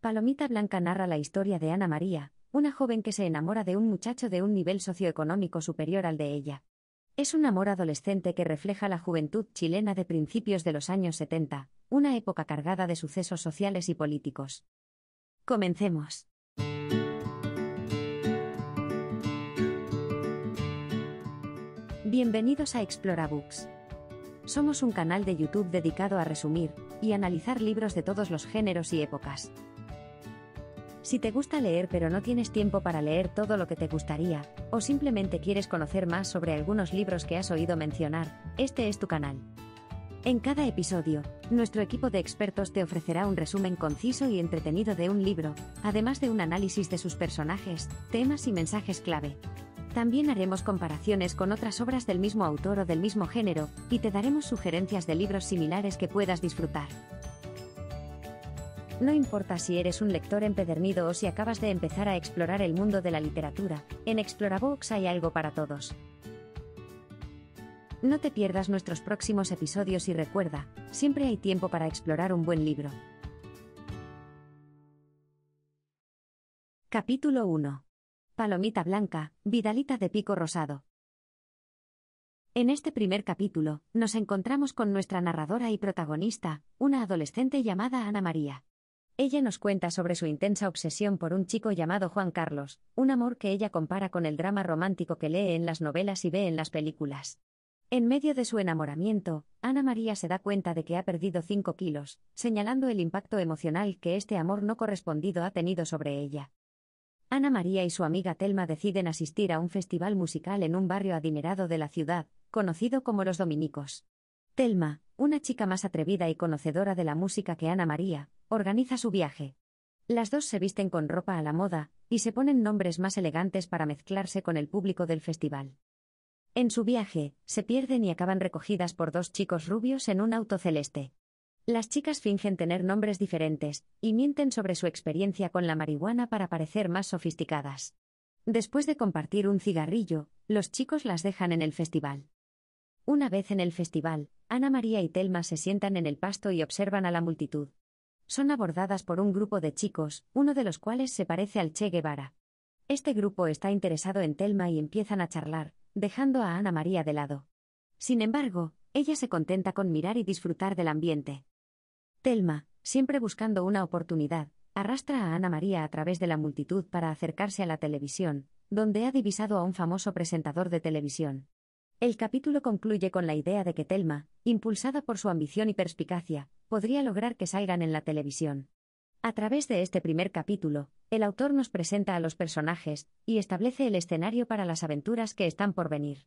Palomita Blanca narra la historia de Ana María, una joven que se enamora de un muchacho de un nivel socioeconómico superior al de ella. Es un amor adolescente que refleja la juventud chilena de principios de los años 70, una época cargada de sucesos sociales y políticos. Comencemos. Bienvenidos a Explorabooks. Somos un canal de YouTube dedicado a resumir y analizar libros de todos los géneros y épocas. Si te gusta leer pero no tienes tiempo para leer todo lo que te gustaría, o simplemente quieres conocer más sobre algunos libros que has oído mencionar, este es tu canal. En cada episodio, nuestro equipo de expertos te ofrecerá un resumen conciso y entretenido de un libro, además de un análisis de sus personajes, temas y mensajes clave. También haremos comparaciones con otras obras del mismo autor o del mismo género, y te daremos sugerencias de libros similares que puedas disfrutar. No importa si eres un lector empedernido o si acabas de empezar a explorar el mundo de la literatura, en Explorabox hay algo para todos. No te pierdas nuestros próximos episodios y recuerda, siempre hay tiempo para explorar un buen libro. Capítulo 1. Palomita Blanca, Vidalita de Pico Rosado. En este primer capítulo, nos encontramos con nuestra narradora y protagonista, una adolescente llamada Ana María. Ella nos cuenta sobre su intensa obsesión por un chico llamado Juan Carlos, un amor que ella compara con el drama romántico que lee en las novelas y ve en las películas. En medio de su enamoramiento, Ana María se da cuenta de que ha perdido 5 kilos, señalando el impacto emocional que este amor no correspondido ha tenido sobre ella. Ana María y su amiga Telma deciden asistir a un festival musical en un barrio adinerado de la ciudad, conocido como Los Dominicos. Telma, una chica más atrevida y conocedora de la música que Ana María, organiza su viaje. Las dos se visten con ropa a la moda, y se ponen nombres más elegantes para mezclarse con el público del festival. En su viaje, se pierden y acaban recogidas por dos chicos rubios en un auto celeste. Las chicas fingen tener nombres diferentes, y mienten sobre su experiencia con la marihuana para parecer más sofisticadas. Después de compartir un cigarrillo, los chicos las dejan en el festival. Una vez en el festival, Ana María y Telma se sientan en el pasto y observan a la multitud son abordadas por un grupo de chicos, uno de los cuales se parece al Che Guevara. Este grupo está interesado en Telma y empiezan a charlar, dejando a Ana María de lado. Sin embargo, ella se contenta con mirar y disfrutar del ambiente. Telma, siempre buscando una oportunidad, arrastra a Ana María a través de la multitud para acercarse a la televisión, donde ha divisado a un famoso presentador de televisión. El capítulo concluye con la idea de que Telma, impulsada por su ambición y perspicacia, podría lograr que salgan en la televisión. A través de este primer capítulo, el autor nos presenta a los personajes y establece el escenario para las aventuras que están por venir.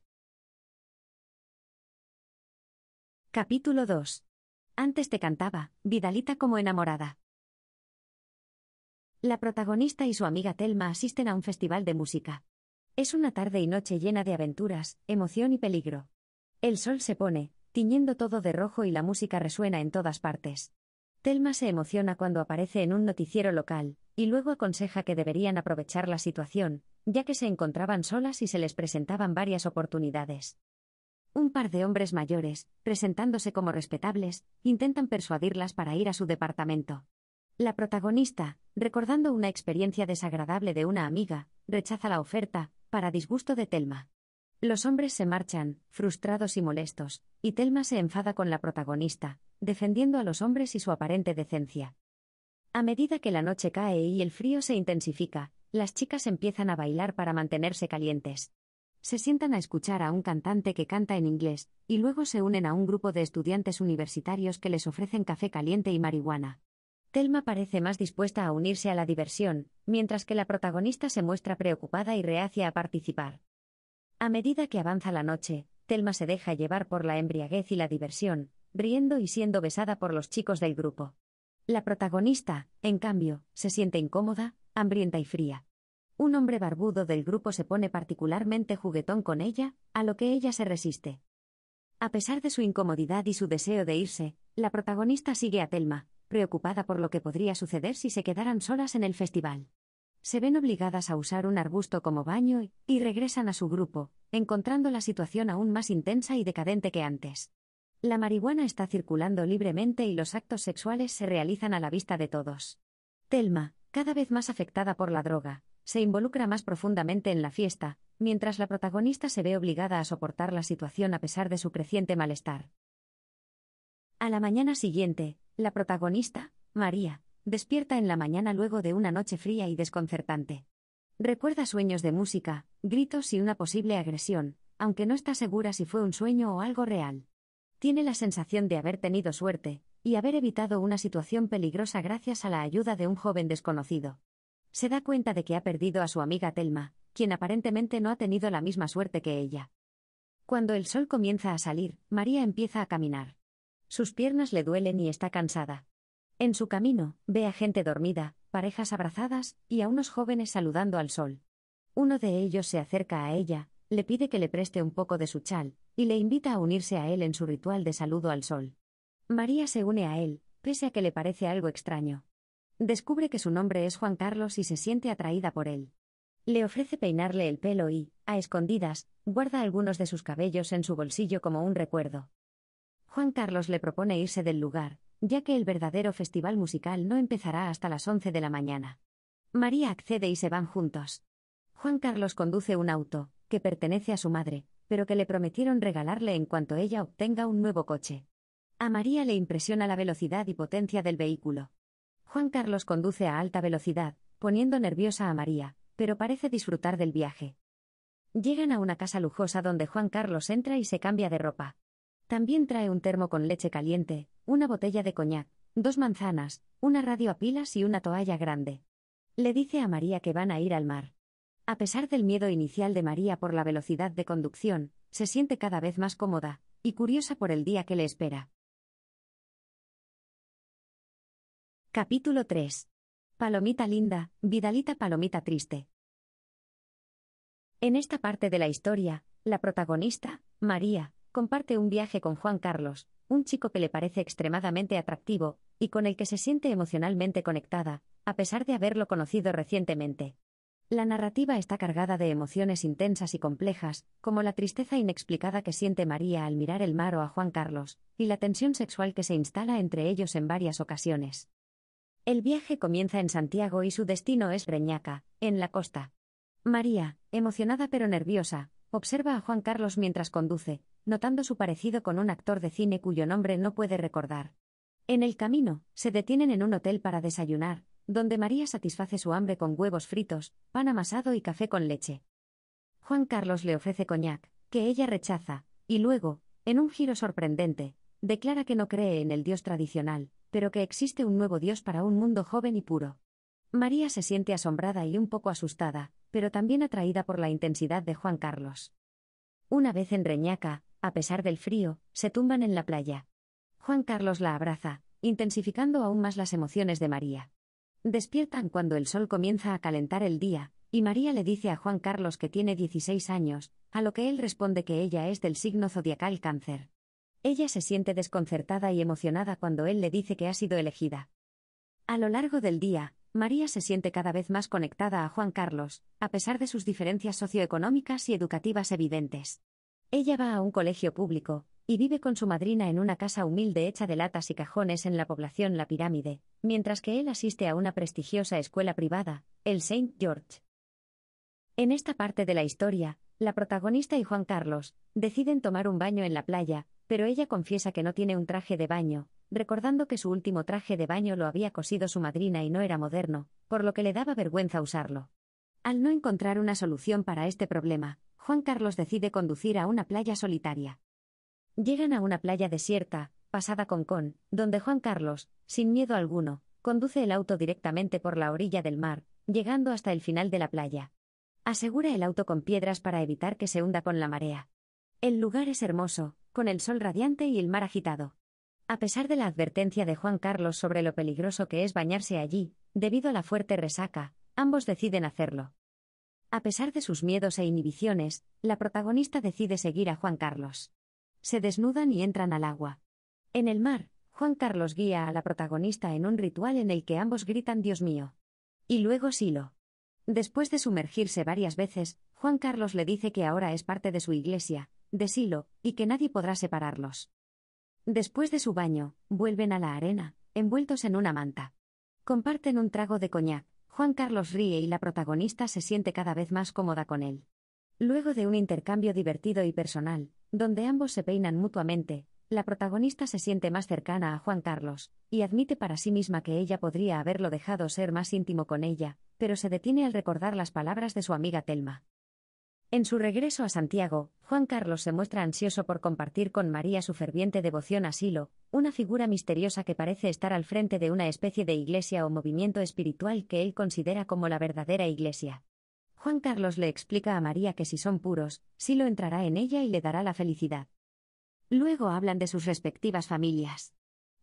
Capítulo 2. Antes te cantaba, Vidalita como enamorada. La protagonista y su amiga Telma asisten a un festival de música. Es una tarde y noche llena de aventuras, emoción y peligro. El sol se pone, tiñendo todo de rojo y la música resuena en todas partes. Telma se emociona cuando aparece en un noticiero local, y luego aconseja que deberían aprovechar la situación, ya que se encontraban solas y se les presentaban varias oportunidades. Un par de hombres mayores, presentándose como respetables, intentan persuadirlas para ir a su departamento. La protagonista, recordando una experiencia desagradable de una amiga, rechaza la oferta, para disgusto de Telma. Los hombres se marchan, frustrados y molestos, y Telma se enfada con la protagonista, defendiendo a los hombres y su aparente decencia. A medida que la noche cae y el frío se intensifica, las chicas empiezan a bailar para mantenerse calientes. Se sientan a escuchar a un cantante que canta en inglés, y luego se unen a un grupo de estudiantes universitarios que les ofrecen café caliente y marihuana. Telma parece más dispuesta a unirse a la diversión, mientras que la protagonista se muestra preocupada y reacia a participar. A medida que avanza la noche, Telma se deja llevar por la embriaguez y la diversión, riendo y siendo besada por los chicos del grupo. La protagonista, en cambio, se siente incómoda, hambrienta y fría. Un hombre barbudo del grupo se pone particularmente juguetón con ella, a lo que ella se resiste. A pesar de su incomodidad y su deseo de irse, la protagonista sigue a Telma, preocupada por lo que podría suceder si se quedaran solas en el festival se ven obligadas a usar un arbusto como baño y, regresan a su grupo, encontrando la situación aún más intensa y decadente que antes. La marihuana está circulando libremente y los actos sexuales se realizan a la vista de todos. Telma, cada vez más afectada por la droga, se involucra más profundamente en la fiesta, mientras la protagonista se ve obligada a soportar la situación a pesar de su creciente malestar. A la mañana siguiente, la protagonista, María, despierta en la mañana luego de una noche fría y desconcertante. Recuerda sueños de música, gritos y una posible agresión, aunque no está segura si fue un sueño o algo real. Tiene la sensación de haber tenido suerte, y haber evitado una situación peligrosa gracias a la ayuda de un joven desconocido. Se da cuenta de que ha perdido a su amiga Telma, quien aparentemente no ha tenido la misma suerte que ella. Cuando el sol comienza a salir, María empieza a caminar. Sus piernas le duelen y está cansada. En su camino, ve a gente dormida, parejas abrazadas, y a unos jóvenes saludando al sol. Uno de ellos se acerca a ella, le pide que le preste un poco de su chal, y le invita a unirse a él en su ritual de saludo al sol. María se une a él, pese a que le parece algo extraño. Descubre que su nombre es Juan Carlos y se siente atraída por él. Le ofrece peinarle el pelo y, a escondidas, guarda algunos de sus cabellos en su bolsillo como un recuerdo. Juan Carlos le propone irse del lugar, ya que el verdadero festival musical no empezará hasta las 11 de la mañana. María accede y se van juntos. Juan Carlos conduce un auto, que pertenece a su madre, pero que le prometieron regalarle en cuanto ella obtenga un nuevo coche. A María le impresiona la velocidad y potencia del vehículo. Juan Carlos conduce a alta velocidad, poniendo nerviosa a María, pero parece disfrutar del viaje. Llegan a una casa lujosa donde Juan Carlos entra y se cambia de ropa. También trae un termo con leche caliente, una botella de coñac, dos manzanas, una radio a pilas y una toalla grande. Le dice a María que van a ir al mar. A pesar del miedo inicial de María por la velocidad de conducción, se siente cada vez más cómoda, y curiosa por el día que le espera. Capítulo 3. Palomita linda, Vidalita Palomita triste. En esta parte de la historia, la protagonista, María, comparte un viaje con Juan Carlos, un chico que le parece extremadamente atractivo, y con el que se siente emocionalmente conectada, a pesar de haberlo conocido recientemente. La narrativa está cargada de emociones intensas y complejas, como la tristeza inexplicada que siente María al mirar el mar o a Juan Carlos, y la tensión sexual que se instala entre ellos en varias ocasiones. El viaje comienza en Santiago y su destino es Reñaca, en la costa. María, emocionada pero nerviosa, Observa a Juan Carlos mientras conduce, notando su parecido con un actor de cine cuyo nombre no puede recordar. En el camino, se detienen en un hotel para desayunar, donde María satisface su hambre con huevos fritos, pan amasado y café con leche. Juan Carlos le ofrece coñac, que ella rechaza, y luego, en un giro sorprendente, declara que no cree en el Dios tradicional, pero que existe un nuevo Dios para un mundo joven y puro. María se siente asombrada y un poco asustada, pero también atraída por la intensidad de Juan Carlos. Una vez en Reñaca, a pesar del frío, se tumban en la playa. Juan Carlos la abraza, intensificando aún más las emociones de María. Despiertan cuando el sol comienza a calentar el día, y María le dice a Juan Carlos que tiene 16 años, a lo que él responde que ella es del signo zodiacal cáncer. Ella se siente desconcertada y emocionada cuando él le dice que ha sido elegida. A lo largo del día, María se siente cada vez más conectada a Juan Carlos, a pesar de sus diferencias socioeconómicas y educativas evidentes. Ella va a un colegio público, y vive con su madrina en una casa humilde hecha de latas y cajones en la población La Pirámide, mientras que él asiste a una prestigiosa escuela privada, el St. George. En esta parte de la historia, la protagonista y Juan Carlos deciden tomar un baño en la playa, pero ella confiesa que no tiene un traje de baño, recordando que su último traje de baño lo había cosido su madrina y no era moderno, por lo que le daba vergüenza usarlo. Al no encontrar una solución para este problema, Juan Carlos decide conducir a una playa solitaria. Llegan a una playa desierta, pasada con con, donde Juan Carlos, sin miedo alguno, conduce el auto directamente por la orilla del mar, llegando hasta el final de la playa. Asegura el auto con piedras para evitar que se hunda con la marea. El lugar es hermoso, con el sol radiante y el mar agitado. A pesar de la advertencia de Juan Carlos sobre lo peligroso que es bañarse allí, debido a la fuerte resaca, ambos deciden hacerlo. A pesar de sus miedos e inhibiciones, la protagonista decide seguir a Juan Carlos. Se desnudan y entran al agua. En el mar, Juan Carlos guía a la protagonista en un ritual en el que ambos gritan Dios mío. Y luego Silo. Después de sumergirse varias veces, Juan Carlos le dice que ahora es parte de su iglesia, de Silo, y que nadie podrá separarlos. Después de su baño, vuelven a la arena, envueltos en una manta. Comparten un trago de coñac, Juan Carlos ríe y la protagonista se siente cada vez más cómoda con él. Luego de un intercambio divertido y personal, donde ambos se peinan mutuamente, la protagonista se siente más cercana a Juan Carlos, y admite para sí misma que ella podría haberlo dejado ser más íntimo con ella, pero se detiene al recordar las palabras de su amiga Telma. En su regreso a Santiago, Juan Carlos se muestra ansioso por compartir con María su ferviente devoción a Silo, una figura misteriosa que parece estar al frente de una especie de iglesia o movimiento espiritual que él considera como la verdadera iglesia. Juan Carlos le explica a María que si son puros, Silo entrará en ella y le dará la felicidad. Luego hablan de sus respectivas familias.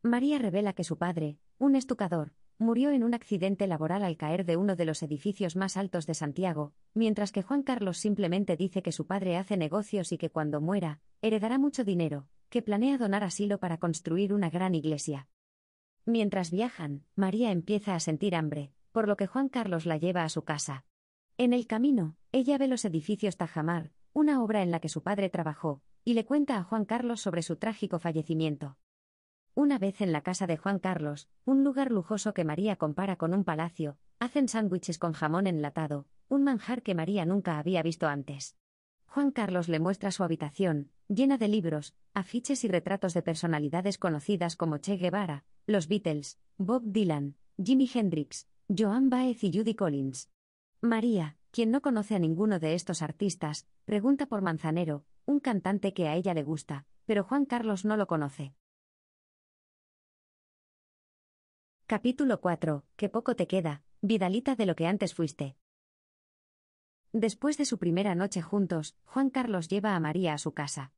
María revela que su padre, un estucador, murió en un accidente laboral al caer de uno de los edificios más altos de Santiago, mientras que Juan Carlos simplemente dice que su padre hace negocios y que cuando muera, heredará mucho dinero, que planea donar asilo para construir una gran iglesia. Mientras viajan, María empieza a sentir hambre, por lo que Juan Carlos la lleva a su casa. En el camino, ella ve los edificios Tajamar, una obra en la que su padre trabajó, y le cuenta a Juan Carlos sobre su trágico fallecimiento. Una vez en la casa de Juan Carlos, un lugar lujoso que María compara con un palacio, hacen sándwiches con jamón enlatado, un manjar que María nunca había visto antes. Juan Carlos le muestra su habitación, llena de libros, afiches y retratos de personalidades conocidas como Che Guevara, los Beatles, Bob Dylan, Jimi Hendrix, Joan Baez y Judy Collins. María, quien no conoce a ninguno de estos artistas, pregunta por Manzanero, un cantante que a ella le gusta, pero Juan Carlos no lo conoce. Capítulo 4. Qué poco te queda, Vidalita de lo que antes fuiste. Después de su primera noche juntos, Juan Carlos lleva a María a su casa.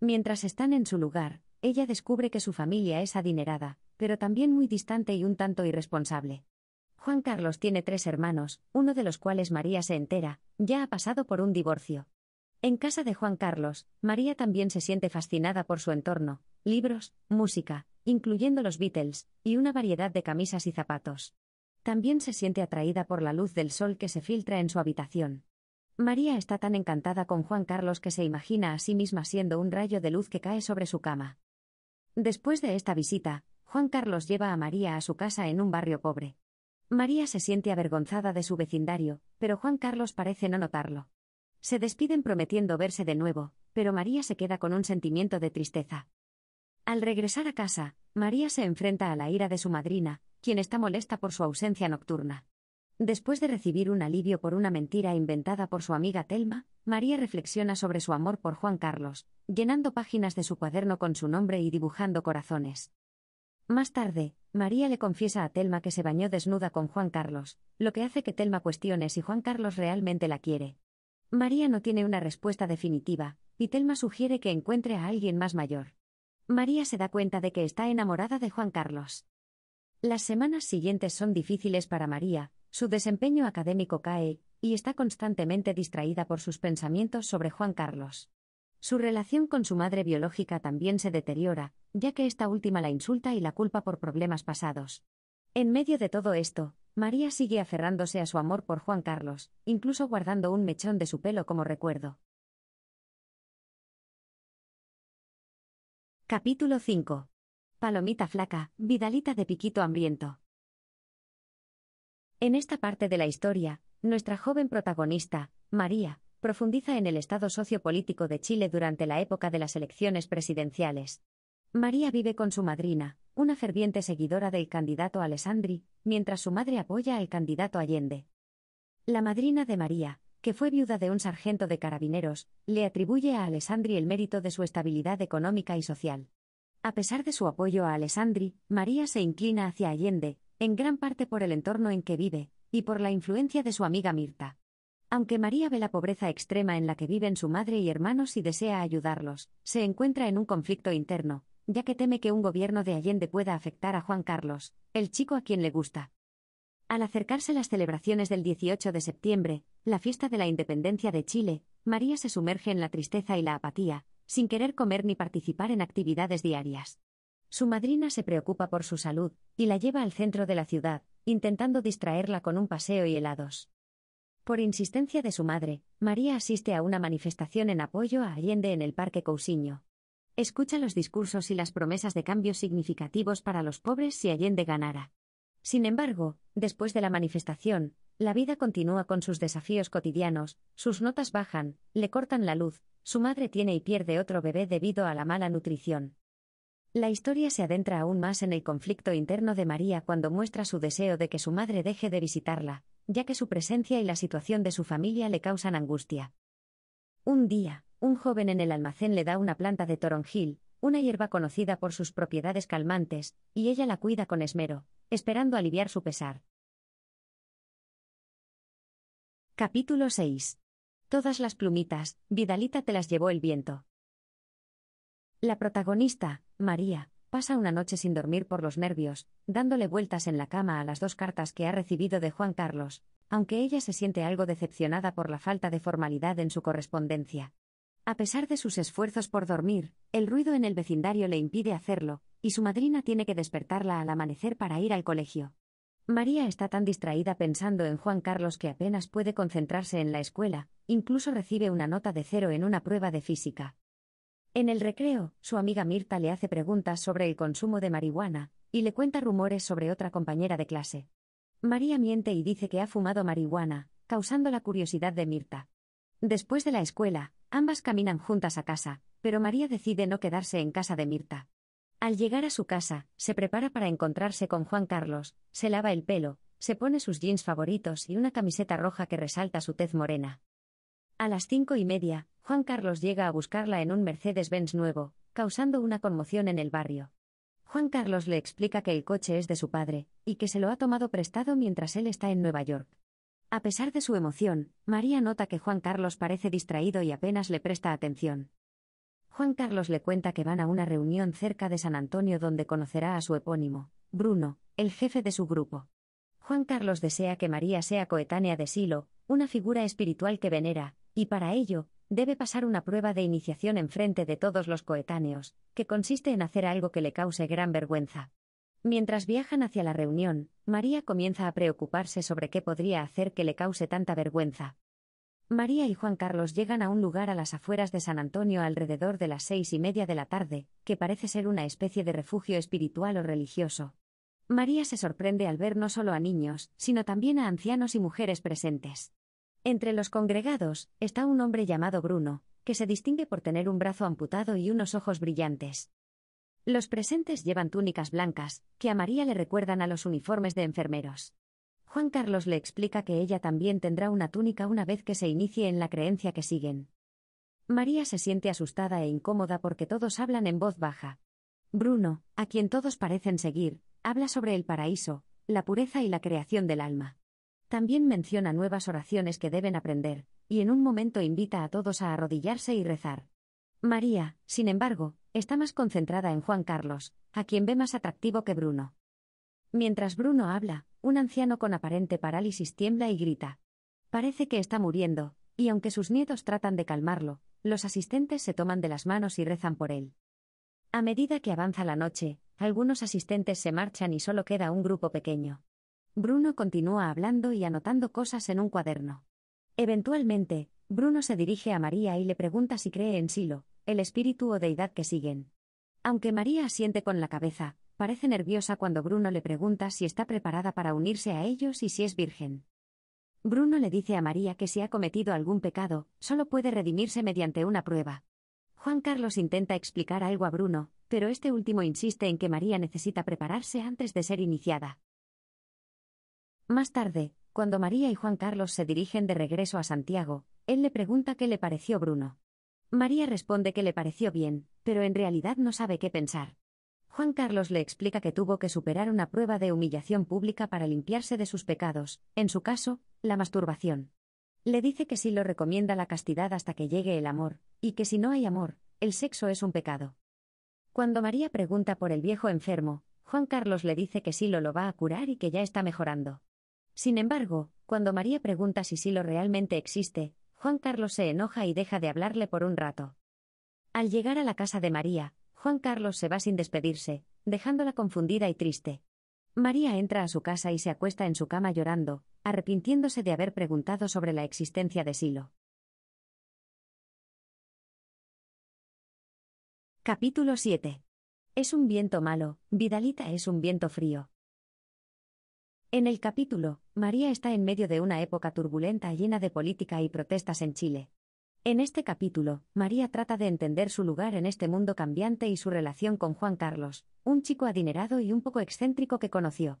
Mientras están en su lugar, ella descubre que su familia es adinerada, pero también muy distante y un tanto irresponsable. Juan Carlos tiene tres hermanos, uno de los cuales María se entera, ya ha pasado por un divorcio. En casa de Juan Carlos, María también se siente fascinada por su entorno, libros, música, incluyendo los Beatles, y una variedad de camisas y zapatos. También se siente atraída por la luz del sol que se filtra en su habitación. María está tan encantada con Juan Carlos que se imagina a sí misma siendo un rayo de luz que cae sobre su cama. Después de esta visita, Juan Carlos lleva a María a su casa en un barrio pobre. María se siente avergonzada de su vecindario, pero Juan Carlos parece no notarlo. Se despiden prometiendo verse de nuevo, pero María se queda con un sentimiento de tristeza. Al regresar a casa, María se enfrenta a la ira de su madrina, quien está molesta por su ausencia nocturna. Después de recibir un alivio por una mentira inventada por su amiga Telma, María reflexiona sobre su amor por Juan Carlos, llenando páginas de su cuaderno con su nombre y dibujando corazones. Más tarde, María le confiesa a Telma que se bañó desnuda con Juan Carlos, lo que hace que Telma cuestione si Juan Carlos realmente la quiere. María no tiene una respuesta definitiva, y Telma sugiere que encuentre a alguien más mayor. María se da cuenta de que está enamorada de Juan Carlos. Las semanas siguientes son difíciles para María, su desempeño académico cae, y está constantemente distraída por sus pensamientos sobre Juan Carlos. Su relación con su madre biológica también se deteriora, ya que esta última la insulta y la culpa por problemas pasados. En medio de todo esto, María sigue aferrándose a su amor por Juan Carlos, incluso guardando un mechón de su pelo como recuerdo. Capítulo 5. Palomita flaca, Vidalita de Piquito Hambriento. En esta parte de la historia, nuestra joven protagonista, María, profundiza en el estado sociopolítico de Chile durante la época de las elecciones presidenciales. María vive con su madrina, una ferviente seguidora del candidato Alessandri, mientras su madre apoya al candidato Allende. La madrina de María, que fue viuda de un sargento de carabineros, le atribuye a Alessandri el mérito de su estabilidad económica y social. A pesar de su apoyo a Alessandri, María se inclina hacia Allende, en gran parte por el entorno en que vive, y por la influencia de su amiga Mirta. Aunque María ve la pobreza extrema en la que viven su madre y hermanos y desea ayudarlos, se encuentra en un conflicto interno, ya que teme que un gobierno de Allende pueda afectar a Juan Carlos, el chico a quien le gusta. Al acercarse las celebraciones del 18 de septiembre, la fiesta de la independencia de Chile, María se sumerge en la tristeza y la apatía, sin querer comer ni participar en actividades diarias. Su madrina se preocupa por su salud, y la lleva al centro de la ciudad, intentando distraerla con un paseo y helados. Por insistencia de su madre, María asiste a una manifestación en apoyo a Allende en el Parque Cousiño. Escucha los discursos y las promesas de cambios significativos para los pobres si Allende ganara. Sin embargo, después de la manifestación, la vida continúa con sus desafíos cotidianos, sus notas bajan, le cortan la luz, su madre tiene y pierde otro bebé debido a la mala nutrición. La historia se adentra aún más en el conflicto interno de María cuando muestra su deseo de que su madre deje de visitarla, ya que su presencia y la situación de su familia le causan angustia. Un día, un joven en el almacén le da una planta de toronjil, una hierba conocida por sus propiedades calmantes, y ella la cuida con esmero, esperando aliviar su pesar. Capítulo 6. Todas las plumitas, Vidalita te las llevó el viento. La protagonista, María, pasa una noche sin dormir por los nervios, dándole vueltas en la cama a las dos cartas que ha recibido de Juan Carlos, aunque ella se siente algo decepcionada por la falta de formalidad en su correspondencia. A pesar de sus esfuerzos por dormir, el ruido en el vecindario le impide hacerlo, y su madrina tiene que despertarla al amanecer para ir al colegio. María está tan distraída pensando en Juan Carlos que apenas puede concentrarse en la escuela, incluso recibe una nota de cero en una prueba de física. En el recreo, su amiga Mirta le hace preguntas sobre el consumo de marihuana, y le cuenta rumores sobre otra compañera de clase. María miente y dice que ha fumado marihuana, causando la curiosidad de Mirta. Después de la escuela, ambas caminan juntas a casa, pero María decide no quedarse en casa de Mirta. Al llegar a su casa, se prepara para encontrarse con Juan Carlos, se lava el pelo, se pone sus jeans favoritos y una camiseta roja que resalta su tez morena. A las cinco y media, Juan Carlos llega a buscarla en un Mercedes-Benz nuevo, causando una conmoción en el barrio. Juan Carlos le explica que el coche es de su padre, y que se lo ha tomado prestado mientras él está en Nueva York. A pesar de su emoción, María nota que Juan Carlos parece distraído y apenas le presta atención. Juan Carlos le cuenta que van a una reunión cerca de San Antonio donde conocerá a su epónimo, Bruno, el jefe de su grupo. Juan Carlos desea que María sea coetánea de Silo, una figura espiritual que venera, y para ello, debe pasar una prueba de iniciación en frente de todos los coetáneos, que consiste en hacer algo que le cause gran vergüenza. Mientras viajan hacia la reunión, María comienza a preocuparse sobre qué podría hacer que le cause tanta vergüenza. María y Juan Carlos llegan a un lugar a las afueras de San Antonio alrededor de las seis y media de la tarde, que parece ser una especie de refugio espiritual o religioso. María se sorprende al ver no solo a niños, sino también a ancianos y mujeres presentes. Entre los congregados está un hombre llamado Bruno, que se distingue por tener un brazo amputado y unos ojos brillantes. Los presentes llevan túnicas blancas, que a María le recuerdan a los uniformes de enfermeros. Juan Carlos le explica que ella también tendrá una túnica una vez que se inicie en la creencia que siguen. María se siente asustada e incómoda porque todos hablan en voz baja. Bruno, a quien todos parecen seguir, habla sobre el paraíso, la pureza y la creación del alma. También menciona nuevas oraciones que deben aprender, y en un momento invita a todos a arrodillarse y rezar. María, sin embargo, está más concentrada en Juan Carlos, a quien ve más atractivo que Bruno. Mientras Bruno habla, un anciano con aparente parálisis tiembla y grita. Parece que está muriendo, y aunque sus nietos tratan de calmarlo, los asistentes se toman de las manos y rezan por él. A medida que avanza la noche, algunos asistentes se marchan y solo queda un grupo pequeño. Bruno continúa hablando y anotando cosas en un cuaderno. Eventualmente, Bruno se dirige a María y le pregunta si cree en Silo, el espíritu o deidad que siguen. Aunque María asiente con la cabeza, parece nerviosa cuando Bruno le pregunta si está preparada para unirse a ellos y si es virgen. Bruno le dice a María que si ha cometido algún pecado, solo puede redimirse mediante una prueba. Juan Carlos intenta explicar algo a Bruno, pero este último insiste en que María necesita prepararse antes de ser iniciada. Más tarde, cuando María y Juan Carlos se dirigen de regreso a Santiago, él le pregunta qué le pareció Bruno. María responde que le pareció bien, pero en realidad no sabe qué pensar. Juan Carlos le explica que tuvo que superar una prueba de humillación pública para limpiarse de sus pecados, en su caso, la masturbación. Le dice que sí lo recomienda la castidad hasta que llegue el amor, y que si no hay amor, el sexo es un pecado. Cuando María pregunta por el viejo enfermo, Juan Carlos le dice que Silo lo va a curar y que ya está mejorando. Sin embargo, cuando María pregunta si Silo realmente existe, Juan Carlos se enoja y deja de hablarle por un rato. Al llegar a la casa de María, Juan Carlos se va sin despedirse, dejándola confundida y triste. María entra a su casa y se acuesta en su cama llorando, arrepintiéndose de haber preguntado sobre la existencia de Silo. Capítulo 7. Es un viento malo, Vidalita es un viento frío. En el capítulo, María está en medio de una época turbulenta llena de política y protestas en Chile. En este capítulo, María trata de entender su lugar en este mundo cambiante y su relación con Juan Carlos, un chico adinerado y un poco excéntrico que conoció.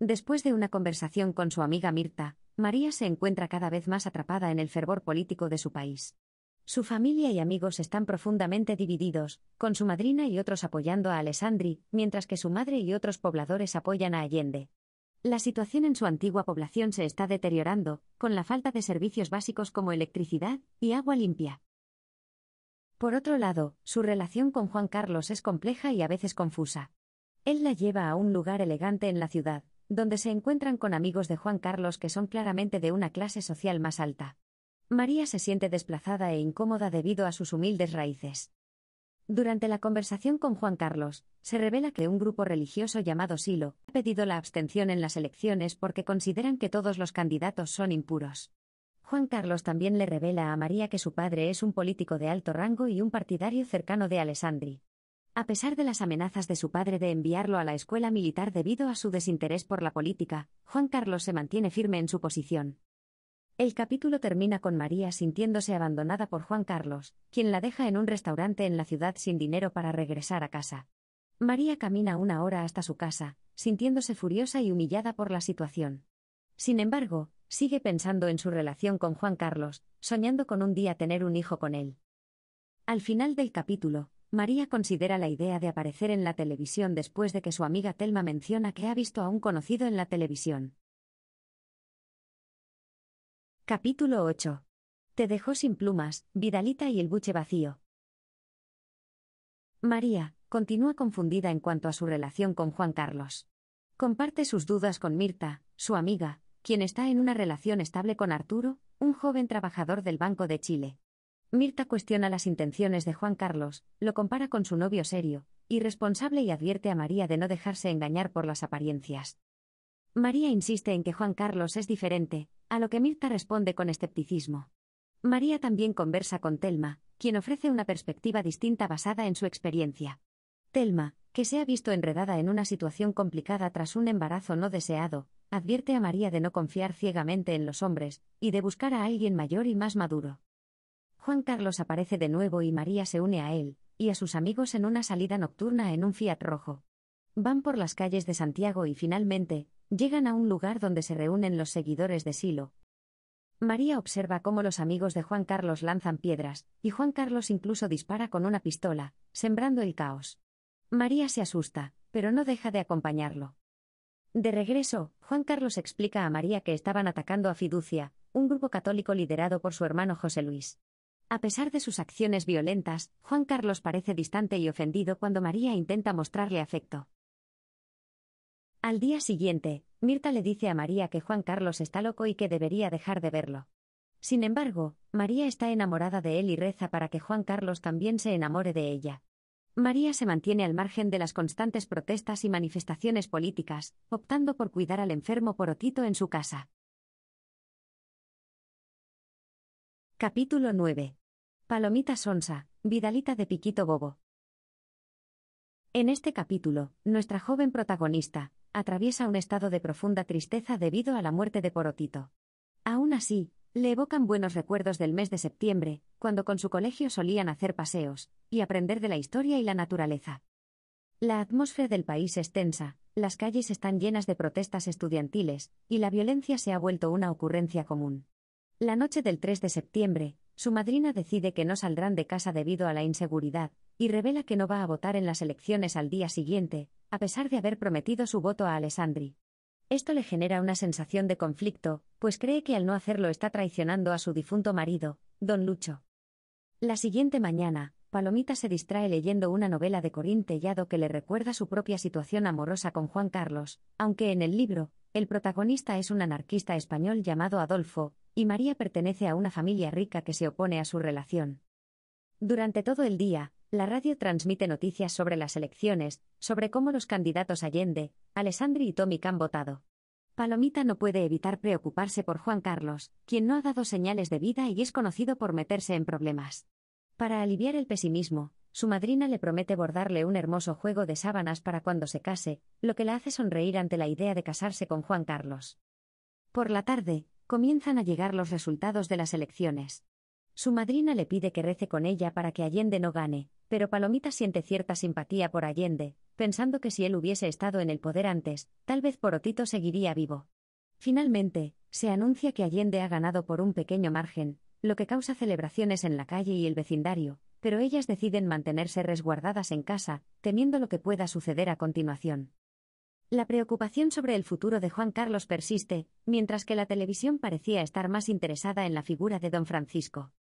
Después de una conversación con su amiga Mirta, María se encuentra cada vez más atrapada en el fervor político de su país. Su familia y amigos están profundamente divididos, con su madrina y otros apoyando a Alessandri, mientras que su madre y otros pobladores apoyan a Allende. La situación en su antigua población se está deteriorando, con la falta de servicios básicos como electricidad y agua limpia. Por otro lado, su relación con Juan Carlos es compleja y a veces confusa. Él la lleva a un lugar elegante en la ciudad, donde se encuentran con amigos de Juan Carlos que son claramente de una clase social más alta. María se siente desplazada e incómoda debido a sus humildes raíces. Durante la conversación con Juan Carlos, se revela que un grupo religioso llamado Silo ha pedido la abstención en las elecciones porque consideran que todos los candidatos son impuros. Juan Carlos también le revela a María que su padre es un político de alto rango y un partidario cercano de Alessandri. A pesar de las amenazas de su padre de enviarlo a la escuela militar debido a su desinterés por la política, Juan Carlos se mantiene firme en su posición. El capítulo termina con María sintiéndose abandonada por Juan Carlos, quien la deja en un restaurante en la ciudad sin dinero para regresar a casa. María camina una hora hasta su casa, sintiéndose furiosa y humillada por la situación. Sin embargo, sigue pensando en su relación con Juan Carlos, soñando con un día tener un hijo con él. Al final del capítulo, María considera la idea de aparecer en la televisión después de que su amiga Telma menciona que ha visto a un conocido en la televisión. Capítulo 8. Te dejó sin plumas, Vidalita y el buche vacío. María, continúa confundida en cuanto a su relación con Juan Carlos. Comparte sus dudas con Mirta, su amiga, quien está en una relación estable con Arturo, un joven trabajador del Banco de Chile. Mirta cuestiona las intenciones de Juan Carlos, lo compara con su novio serio, irresponsable y advierte a María de no dejarse engañar por las apariencias. María insiste en que Juan Carlos es diferente, a lo que Mirta responde con escepticismo. María también conversa con Telma, quien ofrece una perspectiva distinta basada en su experiencia. Telma, que se ha visto enredada en una situación complicada tras un embarazo no deseado, advierte a María de no confiar ciegamente en los hombres, y de buscar a alguien mayor y más maduro. Juan Carlos aparece de nuevo y María se une a él, y a sus amigos en una salida nocturna en un Fiat rojo. Van por las calles de Santiago y finalmente, Llegan a un lugar donde se reúnen los seguidores de Silo. María observa cómo los amigos de Juan Carlos lanzan piedras, y Juan Carlos incluso dispara con una pistola, sembrando el caos. María se asusta, pero no deja de acompañarlo. De regreso, Juan Carlos explica a María que estaban atacando a Fiducia, un grupo católico liderado por su hermano José Luis. A pesar de sus acciones violentas, Juan Carlos parece distante y ofendido cuando María intenta mostrarle afecto. Al día siguiente, Mirta le dice a María que Juan Carlos está loco y que debería dejar de verlo. Sin embargo, María está enamorada de él y reza para que Juan Carlos también se enamore de ella. María se mantiene al margen de las constantes protestas y manifestaciones políticas, optando por cuidar al enfermo porotito en su casa. Capítulo 9. Palomita Sonsa, Vidalita de Piquito Bobo. En este capítulo, nuestra joven protagonista, atraviesa un estado de profunda tristeza debido a la muerte de Porotito. Aún así, le evocan buenos recuerdos del mes de septiembre, cuando con su colegio solían hacer paseos, y aprender de la historia y la naturaleza. La atmósfera del país es tensa, las calles están llenas de protestas estudiantiles, y la violencia se ha vuelto una ocurrencia común. La noche del 3 de septiembre, su madrina decide que no saldrán de casa debido a la inseguridad, y revela que no va a votar en las elecciones al día siguiente, a pesar de haber prometido su voto a Alessandri. Esto le genera una sensación de conflicto, pues cree que al no hacerlo está traicionando a su difunto marido, don Lucho. La siguiente mañana, Palomita se distrae leyendo una novela de Corín Tellado que le recuerda su propia situación amorosa con Juan Carlos, aunque en el libro, el protagonista es un anarquista español llamado Adolfo, y María pertenece a una familia rica que se opone a su relación. Durante todo el día, la radio transmite noticias sobre las elecciones, sobre cómo los candidatos Allende, Alessandri y Tomic han votado. Palomita no puede evitar preocuparse por Juan Carlos, quien no ha dado señales de vida y es conocido por meterse en problemas. Para aliviar el pesimismo, su madrina le promete bordarle un hermoso juego de sábanas para cuando se case, lo que la hace sonreír ante la idea de casarse con Juan Carlos. Por la tarde, comienzan a llegar los resultados de las elecciones. Su madrina le pide que rece con ella para que Allende no gane, pero Palomita siente cierta simpatía por Allende, pensando que si él hubiese estado en el poder antes, tal vez Porotito seguiría vivo. Finalmente, se anuncia que Allende ha ganado por un pequeño margen, lo que causa celebraciones en la calle y el vecindario, pero ellas deciden mantenerse resguardadas en casa, temiendo lo que pueda suceder a continuación. La preocupación sobre el futuro de Juan Carlos persiste, mientras que la televisión parecía estar más interesada en la figura de don Francisco.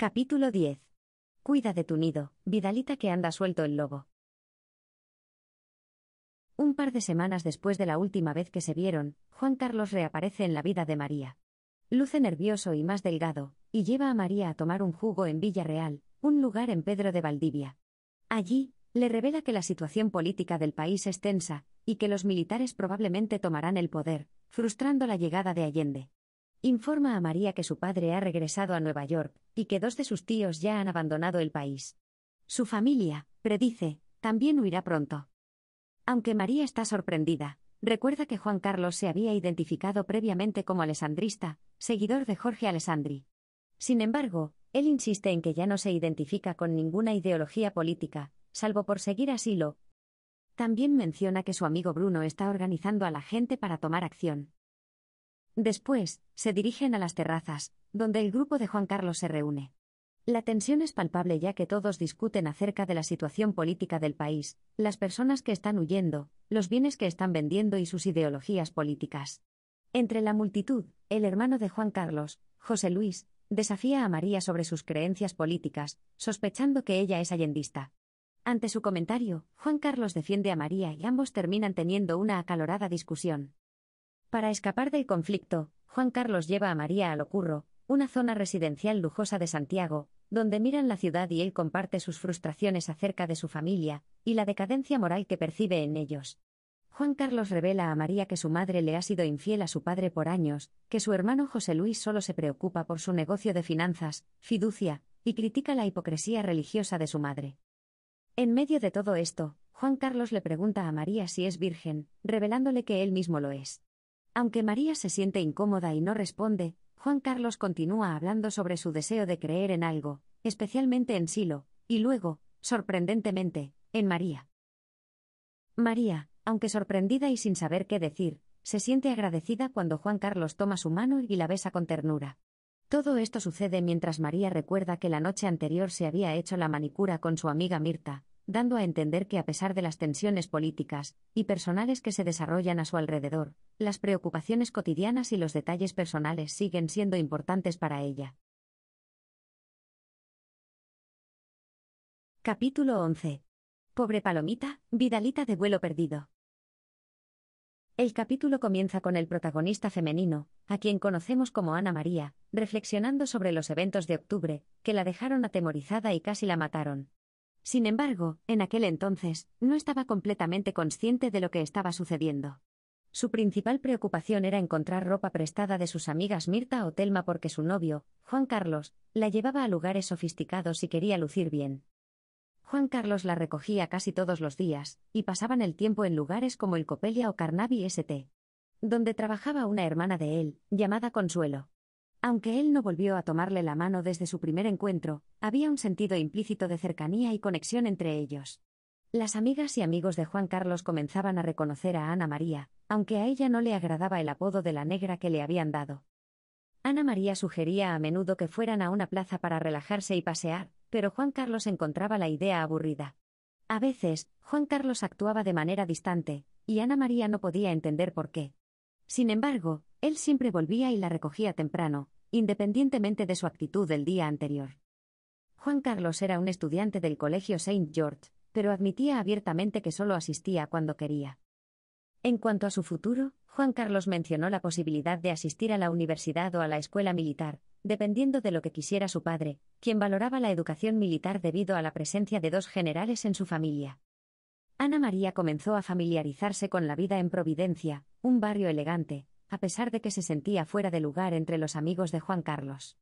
Capítulo 10. Cuida de tu nido, Vidalita que anda suelto el lobo. Un par de semanas después de la última vez que se vieron, Juan Carlos reaparece en la vida de María. Luce nervioso y más delgado, y lleva a María a tomar un jugo en Villarreal, un lugar en Pedro de Valdivia. Allí, le revela que la situación política del país es tensa, y que los militares probablemente tomarán el poder, frustrando la llegada de Allende informa a María que su padre ha regresado a Nueva York, y que dos de sus tíos ya han abandonado el país. Su familia, predice, también huirá pronto. Aunque María está sorprendida, recuerda que Juan Carlos se había identificado previamente como alessandrista, seguidor de Jorge Alessandri. Sin embargo, él insiste en que ya no se identifica con ninguna ideología política, salvo por seguir asilo. También menciona que su amigo Bruno está organizando a la gente para tomar acción. Después, se dirigen a las terrazas, donde el grupo de Juan Carlos se reúne. La tensión es palpable ya que todos discuten acerca de la situación política del país, las personas que están huyendo, los bienes que están vendiendo y sus ideologías políticas. Entre la multitud, el hermano de Juan Carlos, José Luis, desafía a María sobre sus creencias políticas, sospechando que ella es allendista. Ante su comentario, Juan Carlos defiende a María y ambos terminan teniendo una acalorada discusión. Para escapar del conflicto, Juan Carlos lleva a María a Locurro, una zona residencial lujosa de Santiago, donde miran la ciudad y él comparte sus frustraciones acerca de su familia, y la decadencia moral que percibe en ellos. Juan Carlos revela a María que su madre le ha sido infiel a su padre por años, que su hermano José Luis solo se preocupa por su negocio de finanzas, fiducia, y critica la hipocresía religiosa de su madre. En medio de todo esto, Juan Carlos le pregunta a María si es virgen, revelándole que él mismo lo es. Aunque María se siente incómoda y no responde, Juan Carlos continúa hablando sobre su deseo de creer en algo, especialmente en Silo, y luego, sorprendentemente, en María. María, aunque sorprendida y sin saber qué decir, se siente agradecida cuando Juan Carlos toma su mano y la besa con ternura. Todo esto sucede mientras María recuerda que la noche anterior se había hecho la manicura con su amiga Mirta, dando a entender que a pesar de las tensiones políticas y personales que se desarrollan a su alrededor, las preocupaciones cotidianas y los detalles personales siguen siendo importantes para ella. Capítulo 11. Pobre Palomita, Vidalita de vuelo perdido. El capítulo comienza con el protagonista femenino, a quien conocemos como Ana María, reflexionando sobre los eventos de octubre, que la dejaron atemorizada y casi la mataron. Sin embargo, en aquel entonces, no estaba completamente consciente de lo que estaba sucediendo. Su principal preocupación era encontrar ropa prestada de sus amigas Mirta o Telma porque su novio, Juan Carlos, la llevaba a lugares sofisticados y quería lucir bien. Juan Carlos la recogía casi todos los días, y pasaban el tiempo en lugares como el Copelia o Carnaby St. donde trabajaba una hermana de él, llamada Consuelo. Aunque él no volvió a tomarle la mano desde su primer encuentro, había un sentido implícito de cercanía y conexión entre ellos. Las amigas y amigos de Juan Carlos comenzaban a reconocer a Ana María, aunque a ella no le agradaba el apodo de la negra que le habían dado. Ana María sugería a menudo que fueran a una plaza para relajarse y pasear, pero Juan Carlos encontraba la idea aburrida. A veces, Juan Carlos actuaba de manera distante, y Ana María no podía entender por qué. Sin embargo, él siempre volvía y la recogía temprano, independientemente de su actitud del día anterior. Juan Carlos era un estudiante del Colegio Saint George, pero admitía abiertamente que solo asistía cuando quería. En cuanto a su futuro, Juan Carlos mencionó la posibilidad de asistir a la universidad o a la escuela militar, dependiendo de lo que quisiera su padre, quien valoraba la educación militar debido a la presencia de dos generales en su familia. Ana María comenzó a familiarizarse con la vida en Providencia, un barrio elegante, a pesar de que se sentía fuera de lugar entre los amigos de Juan Carlos.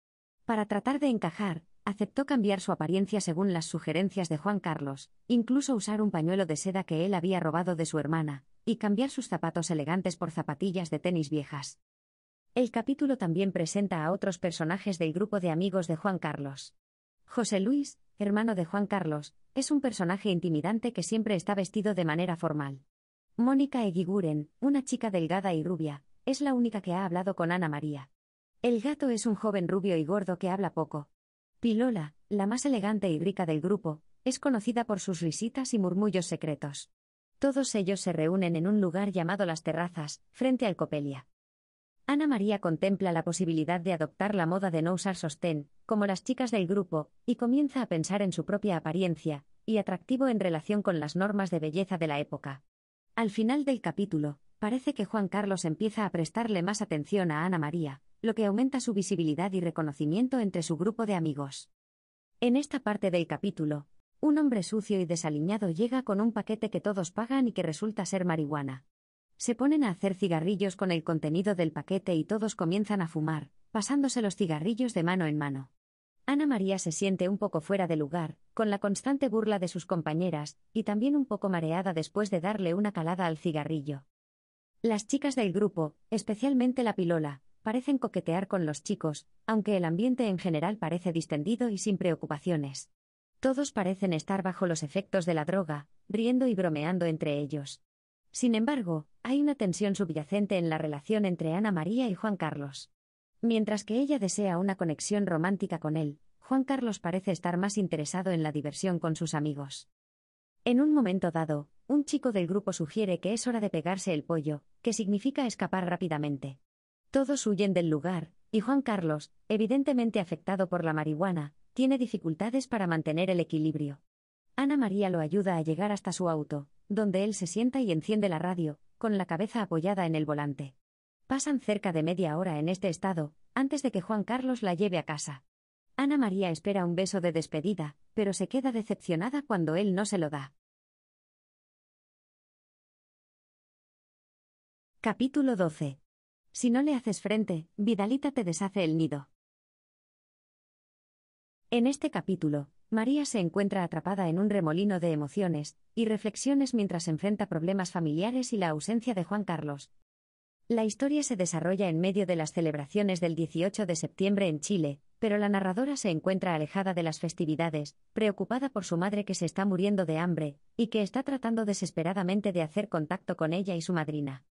Para tratar de encajar, aceptó cambiar su apariencia según las sugerencias de Juan Carlos, incluso usar un pañuelo de seda que él había robado de su hermana, y cambiar sus zapatos elegantes por zapatillas de tenis viejas. El capítulo también presenta a otros personajes del grupo de amigos de Juan Carlos. José Luis, hermano de Juan Carlos, es un personaje intimidante que siempre está vestido de manera formal. Mónica Eguiguren, una chica delgada y rubia, es la única que ha hablado con Ana María. El gato es un joven rubio y gordo que habla poco. Pilola, la más elegante y rica del grupo, es conocida por sus risitas y murmullos secretos. Todos ellos se reúnen en un lugar llamado Las Terrazas, frente al Copelia. Ana María contempla la posibilidad de adoptar la moda de no usar sostén, como las chicas del grupo, y comienza a pensar en su propia apariencia, y atractivo en relación con las normas de belleza de la época. Al final del capítulo, parece que Juan Carlos empieza a prestarle más atención a Ana María, lo que aumenta su visibilidad y reconocimiento entre su grupo de amigos. En esta parte del capítulo, un hombre sucio y desaliñado llega con un paquete que todos pagan y que resulta ser marihuana. Se ponen a hacer cigarrillos con el contenido del paquete y todos comienzan a fumar, pasándose los cigarrillos de mano en mano. Ana María se siente un poco fuera de lugar, con la constante burla de sus compañeras, y también un poco mareada después de darle una calada al cigarrillo. Las chicas del grupo, especialmente la pilola, parecen coquetear con los chicos, aunque el ambiente en general parece distendido y sin preocupaciones. Todos parecen estar bajo los efectos de la droga, riendo y bromeando entre ellos. Sin embargo, hay una tensión subyacente en la relación entre Ana María y Juan Carlos. Mientras que ella desea una conexión romántica con él, Juan Carlos parece estar más interesado en la diversión con sus amigos. En un momento dado, un chico del grupo sugiere que es hora de pegarse el pollo, que significa escapar rápidamente. Todos huyen del lugar, y Juan Carlos, evidentemente afectado por la marihuana, tiene dificultades para mantener el equilibrio. Ana María lo ayuda a llegar hasta su auto, donde él se sienta y enciende la radio, con la cabeza apoyada en el volante. Pasan cerca de media hora en este estado, antes de que Juan Carlos la lleve a casa. Ana María espera un beso de despedida, pero se queda decepcionada cuando él no se lo da. Capítulo 12. Si no le haces frente, Vidalita te deshace el nido. En este capítulo, María se encuentra atrapada en un remolino de emociones y reflexiones mientras enfrenta problemas familiares y la ausencia de Juan Carlos, la historia se desarrolla en medio de las celebraciones del 18 de septiembre en Chile, pero la narradora se encuentra alejada de las festividades, preocupada por su madre que se está muriendo de hambre, y que está tratando desesperadamente de hacer contacto con ella y su madrina.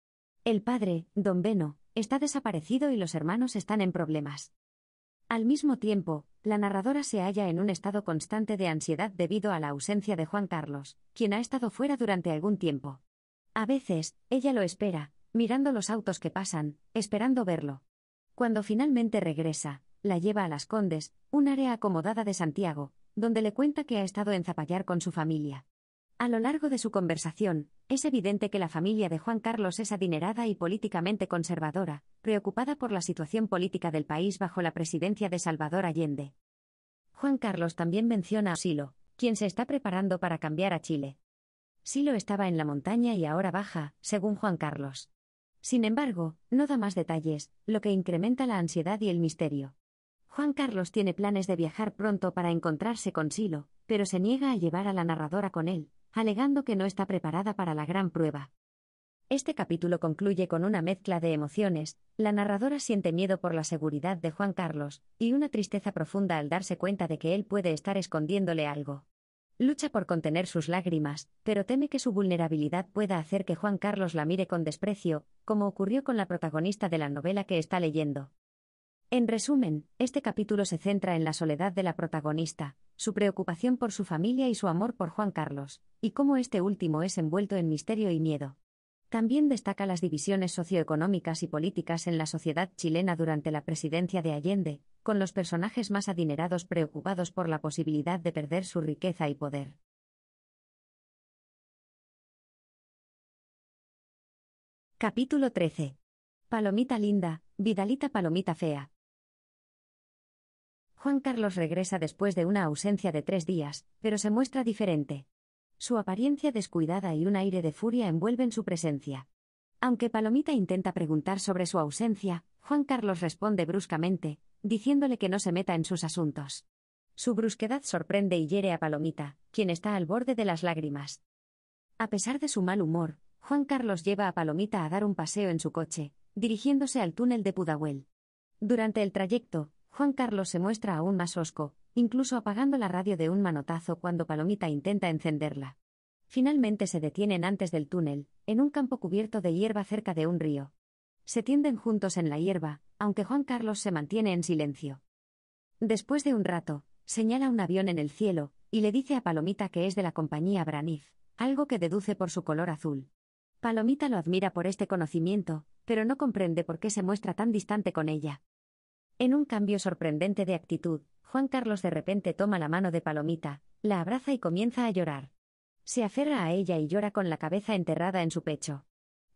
El padre, don Beno, está desaparecido y los hermanos están en problemas. Al mismo tiempo, la narradora se halla en un estado constante de ansiedad debido a la ausencia de Juan Carlos, quien ha estado fuera durante algún tiempo. A veces, ella lo espera, mirando los autos que pasan, esperando verlo. Cuando finalmente regresa, la lleva a Las Condes, un área acomodada de Santiago, donde le cuenta que ha estado en Zapallar con su familia. A lo largo de su conversación, es evidente que la familia de Juan Carlos es adinerada y políticamente conservadora, preocupada por la situación política del país bajo la presidencia de Salvador Allende. Juan Carlos también menciona a Silo, quien se está preparando para cambiar a Chile. Silo estaba en la montaña y ahora baja, según Juan Carlos. Sin embargo, no da más detalles, lo que incrementa la ansiedad y el misterio. Juan Carlos tiene planes de viajar pronto para encontrarse con Silo, pero se niega a llevar a la narradora con él, alegando que no está preparada para la gran prueba. Este capítulo concluye con una mezcla de emociones, la narradora siente miedo por la seguridad de Juan Carlos, y una tristeza profunda al darse cuenta de que él puede estar escondiéndole algo. Lucha por contener sus lágrimas, pero teme que su vulnerabilidad pueda hacer que Juan Carlos la mire con desprecio, como ocurrió con la protagonista de la novela que está leyendo. En resumen, este capítulo se centra en la soledad de la protagonista, su preocupación por su familia y su amor por Juan Carlos, y cómo este último es envuelto en misterio y miedo. También destaca las divisiones socioeconómicas y políticas en la sociedad chilena durante la presidencia de Allende, con los personajes más adinerados preocupados por la posibilidad de perder su riqueza y poder. Capítulo 13. Palomita linda, Vidalita Palomita fea. Juan Carlos regresa después de una ausencia de tres días, pero se muestra diferente. Su apariencia descuidada y un aire de furia envuelven su presencia. Aunque Palomita intenta preguntar sobre su ausencia, Juan Carlos responde bruscamente, diciéndole que no se meta en sus asuntos. Su brusquedad sorprende y hiere a Palomita, quien está al borde de las lágrimas. A pesar de su mal humor, Juan Carlos lleva a Palomita a dar un paseo en su coche, dirigiéndose al túnel de Pudahuel. Durante el trayecto, Juan Carlos se muestra aún más hosco, incluso apagando la radio de un manotazo cuando Palomita intenta encenderla. Finalmente se detienen antes del túnel, en un campo cubierto de hierba cerca de un río se tienden juntos en la hierba, aunque Juan Carlos se mantiene en silencio. Después de un rato, señala un avión en el cielo, y le dice a Palomita que es de la compañía Braniff, algo que deduce por su color azul. Palomita lo admira por este conocimiento, pero no comprende por qué se muestra tan distante con ella. En un cambio sorprendente de actitud, Juan Carlos de repente toma la mano de Palomita, la abraza y comienza a llorar. Se aferra a ella y llora con la cabeza enterrada en su pecho.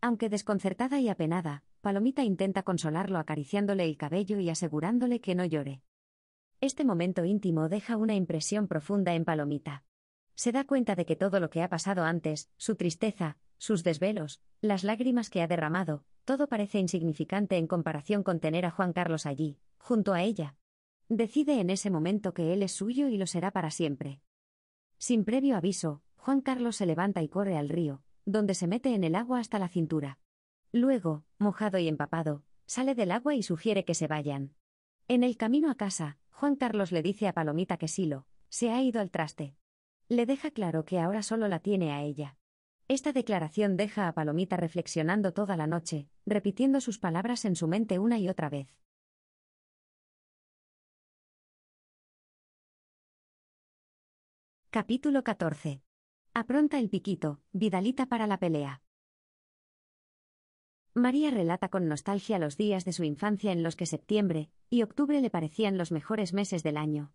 Aunque desconcertada y apenada, Palomita intenta consolarlo acariciándole el cabello y asegurándole que no llore. Este momento íntimo deja una impresión profunda en Palomita. Se da cuenta de que todo lo que ha pasado antes, su tristeza, sus desvelos, las lágrimas que ha derramado, todo parece insignificante en comparación con tener a Juan Carlos allí, junto a ella. Decide en ese momento que él es suyo y lo será para siempre. Sin previo aviso, Juan Carlos se levanta y corre al río, donde se mete en el agua hasta la cintura. Luego, mojado y empapado, sale del agua y sugiere que se vayan. En el camino a casa, Juan Carlos le dice a Palomita que Silo se ha ido al traste. Le deja claro que ahora solo la tiene a ella. Esta declaración deja a Palomita reflexionando toda la noche, repitiendo sus palabras en su mente una y otra vez. Capítulo 14. Apronta el piquito, Vidalita para la pelea. María relata con nostalgia los días de su infancia en los que septiembre y octubre le parecían los mejores meses del año.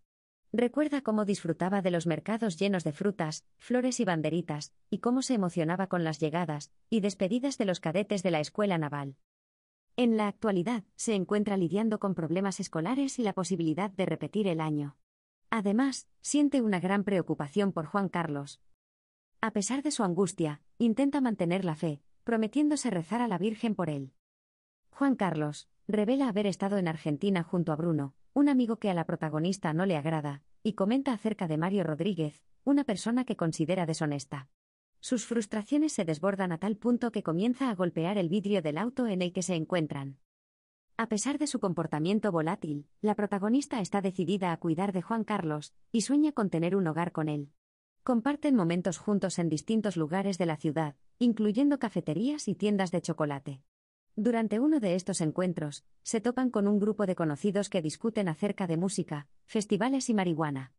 Recuerda cómo disfrutaba de los mercados llenos de frutas, flores y banderitas, y cómo se emocionaba con las llegadas y despedidas de los cadetes de la escuela naval. En la actualidad, se encuentra lidiando con problemas escolares y la posibilidad de repetir el año. Además, siente una gran preocupación por Juan Carlos. A pesar de su angustia, intenta mantener la fe, prometiéndose rezar a la Virgen por él. Juan Carlos revela haber estado en Argentina junto a Bruno, un amigo que a la protagonista no le agrada, y comenta acerca de Mario Rodríguez, una persona que considera deshonesta. Sus frustraciones se desbordan a tal punto que comienza a golpear el vidrio del auto en el que se encuentran. A pesar de su comportamiento volátil, la protagonista está decidida a cuidar de Juan Carlos, y sueña con tener un hogar con él. Comparten momentos juntos en distintos lugares de la ciudad, incluyendo cafeterías y tiendas de chocolate. Durante uno de estos encuentros, se topan con un grupo de conocidos que discuten acerca de música, festivales y marihuana.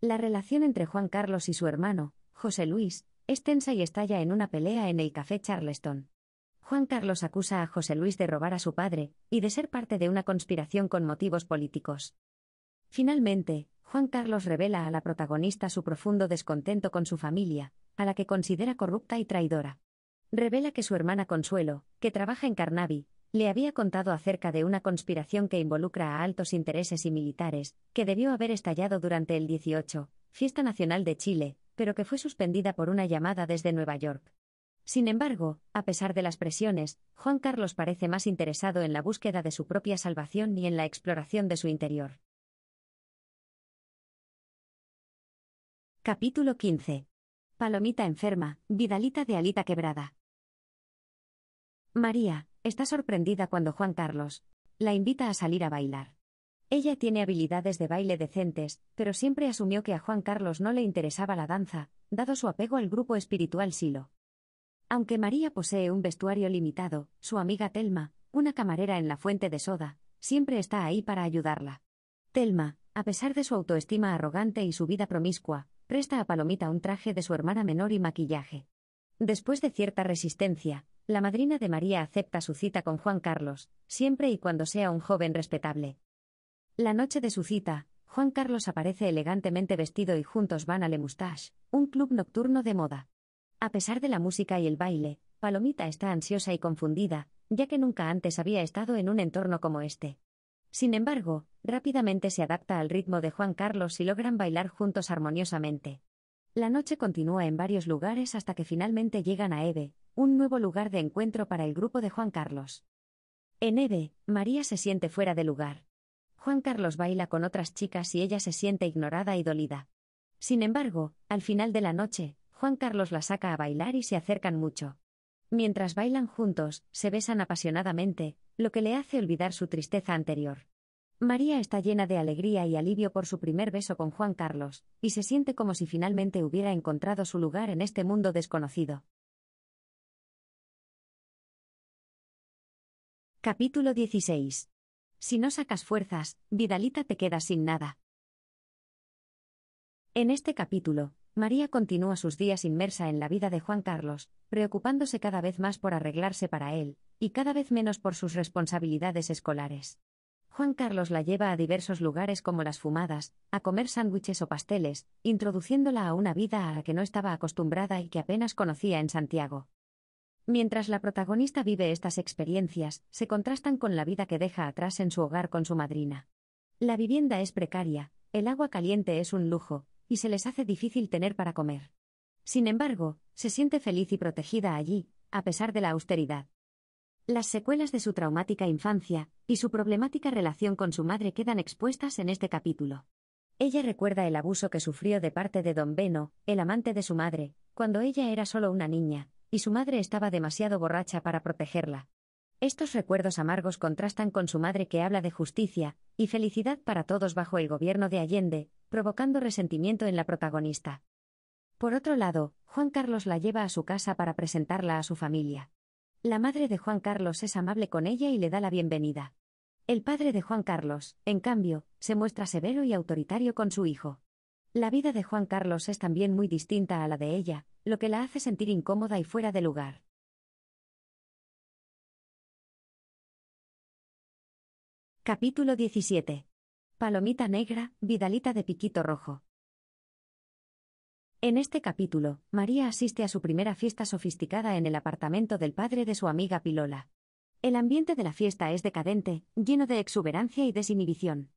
La relación entre Juan Carlos y su hermano, José Luis, es tensa y estalla en una pelea en el café Charleston. Juan Carlos acusa a José Luis de robar a su padre, y de ser parte de una conspiración con motivos políticos. Finalmente, Juan Carlos revela a la protagonista su profundo descontento con su familia, a la que considera corrupta y traidora. Revela que su hermana Consuelo, que trabaja en Carnaby, le había contado acerca de una conspiración que involucra a altos intereses y militares, que debió haber estallado durante el 18, Fiesta Nacional de Chile, pero que fue suspendida por una llamada desde Nueva York. Sin embargo, a pesar de las presiones, Juan Carlos parece más interesado en la búsqueda de su propia salvación y en la exploración de su interior. Capítulo 15. Palomita enferma, Vidalita de alita quebrada. María, está sorprendida cuando Juan Carlos la invita a salir a bailar. Ella tiene habilidades de baile decentes, pero siempre asumió que a Juan Carlos no le interesaba la danza, dado su apego al grupo espiritual Silo. Aunque María posee un vestuario limitado, su amiga Telma, una camarera en la fuente de soda, siempre está ahí para ayudarla. Telma, a pesar de su autoestima arrogante y su vida promiscua, presta a Palomita un traje de su hermana menor y maquillaje. Después de cierta resistencia, la madrina de María acepta su cita con Juan Carlos, siempre y cuando sea un joven respetable. La noche de su cita, Juan Carlos aparece elegantemente vestido y juntos van a Le Moustache, un club nocturno de moda. A pesar de la música y el baile, Palomita está ansiosa y confundida, ya que nunca antes había estado en un entorno como este. Sin embargo, rápidamente se adapta al ritmo de Juan Carlos y logran bailar juntos armoniosamente. La noche continúa en varios lugares hasta que finalmente llegan a Eve, un nuevo lugar de encuentro para el grupo de Juan Carlos. En Eve, María se siente fuera de lugar. Juan Carlos baila con otras chicas y ella se siente ignorada y dolida. Sin embargo, al final de la noche, Juan Carlos la saca a bailar y se acercan mucho. Mientras bailan juntos, se besan apasionadamente, lo que le hace olvidar su tristeza anterior. María está llena de alegría y alivio por su primer beso con Juan Carlos, y se siente como si finalmente hubiera encontrado su lugar en este mundo desconocido. Capítulo 16. Si no sacas fuerzas, Vidalita te queda sin nada. En este capítulo, María continúa sus días inmersa en la vida de Juan Carlos, preocupándose cada vez más por arreglarse para él, y cada vez menos por sus responsabilidades escolares. Juan Carlos la lleva a diversos lugares como las fumadas, a comer sándwiches o pasteles, introduciéndola a una vida a la que no estaba acostumbrada y que apenas conocía en Santiago. Mientras la protagonista vive estas experiencias, se contrastan con la vida que deja atrás en su hogar con su madrina. La vivienda es precaria, el agua caliente es un lujo, y se les hace difícil tener para comer. Sin embargo, se siente feliz y protegida allí, a pesar de la austeridad. Las secuelas de su traumática infancia y su problemática relación con su madre quedan expuestas en este capítulo. Ella recuerda el abuso que sufrió de parte de don Beno, el amante de su madre, cuando ella era solo una niña, y su madre estaba demasiado borracha para protegerla. Estos recuerdos amargos contrastan con su madre que habla de justicia y felicidad para todos bajo el gobierno de Allende, provocando resentimiento en la protagonista. Por otro lado, Juan Carlos la lleva a su casa para presentarla a su familia. La madre de Juan Carlos es amable con ella y le da la bienvenida. El padre de Juan Carlos, en cambio, se muestra severo y autoritario con su hijo. La vida de Juan Carlos es también muy distinta a la de ella, lo que la hace sentir incómoda y fuera de lugar. Capítulo 17. Palomita Negra, Vidalita de Piquito Rojo. En este capítulo, María asiste a su primera fiesta sofisticada en el apartamento del padre de su amiga Pilola. El ambiente de la fiesta es decadente, lleno de exuberancia y desinhibición.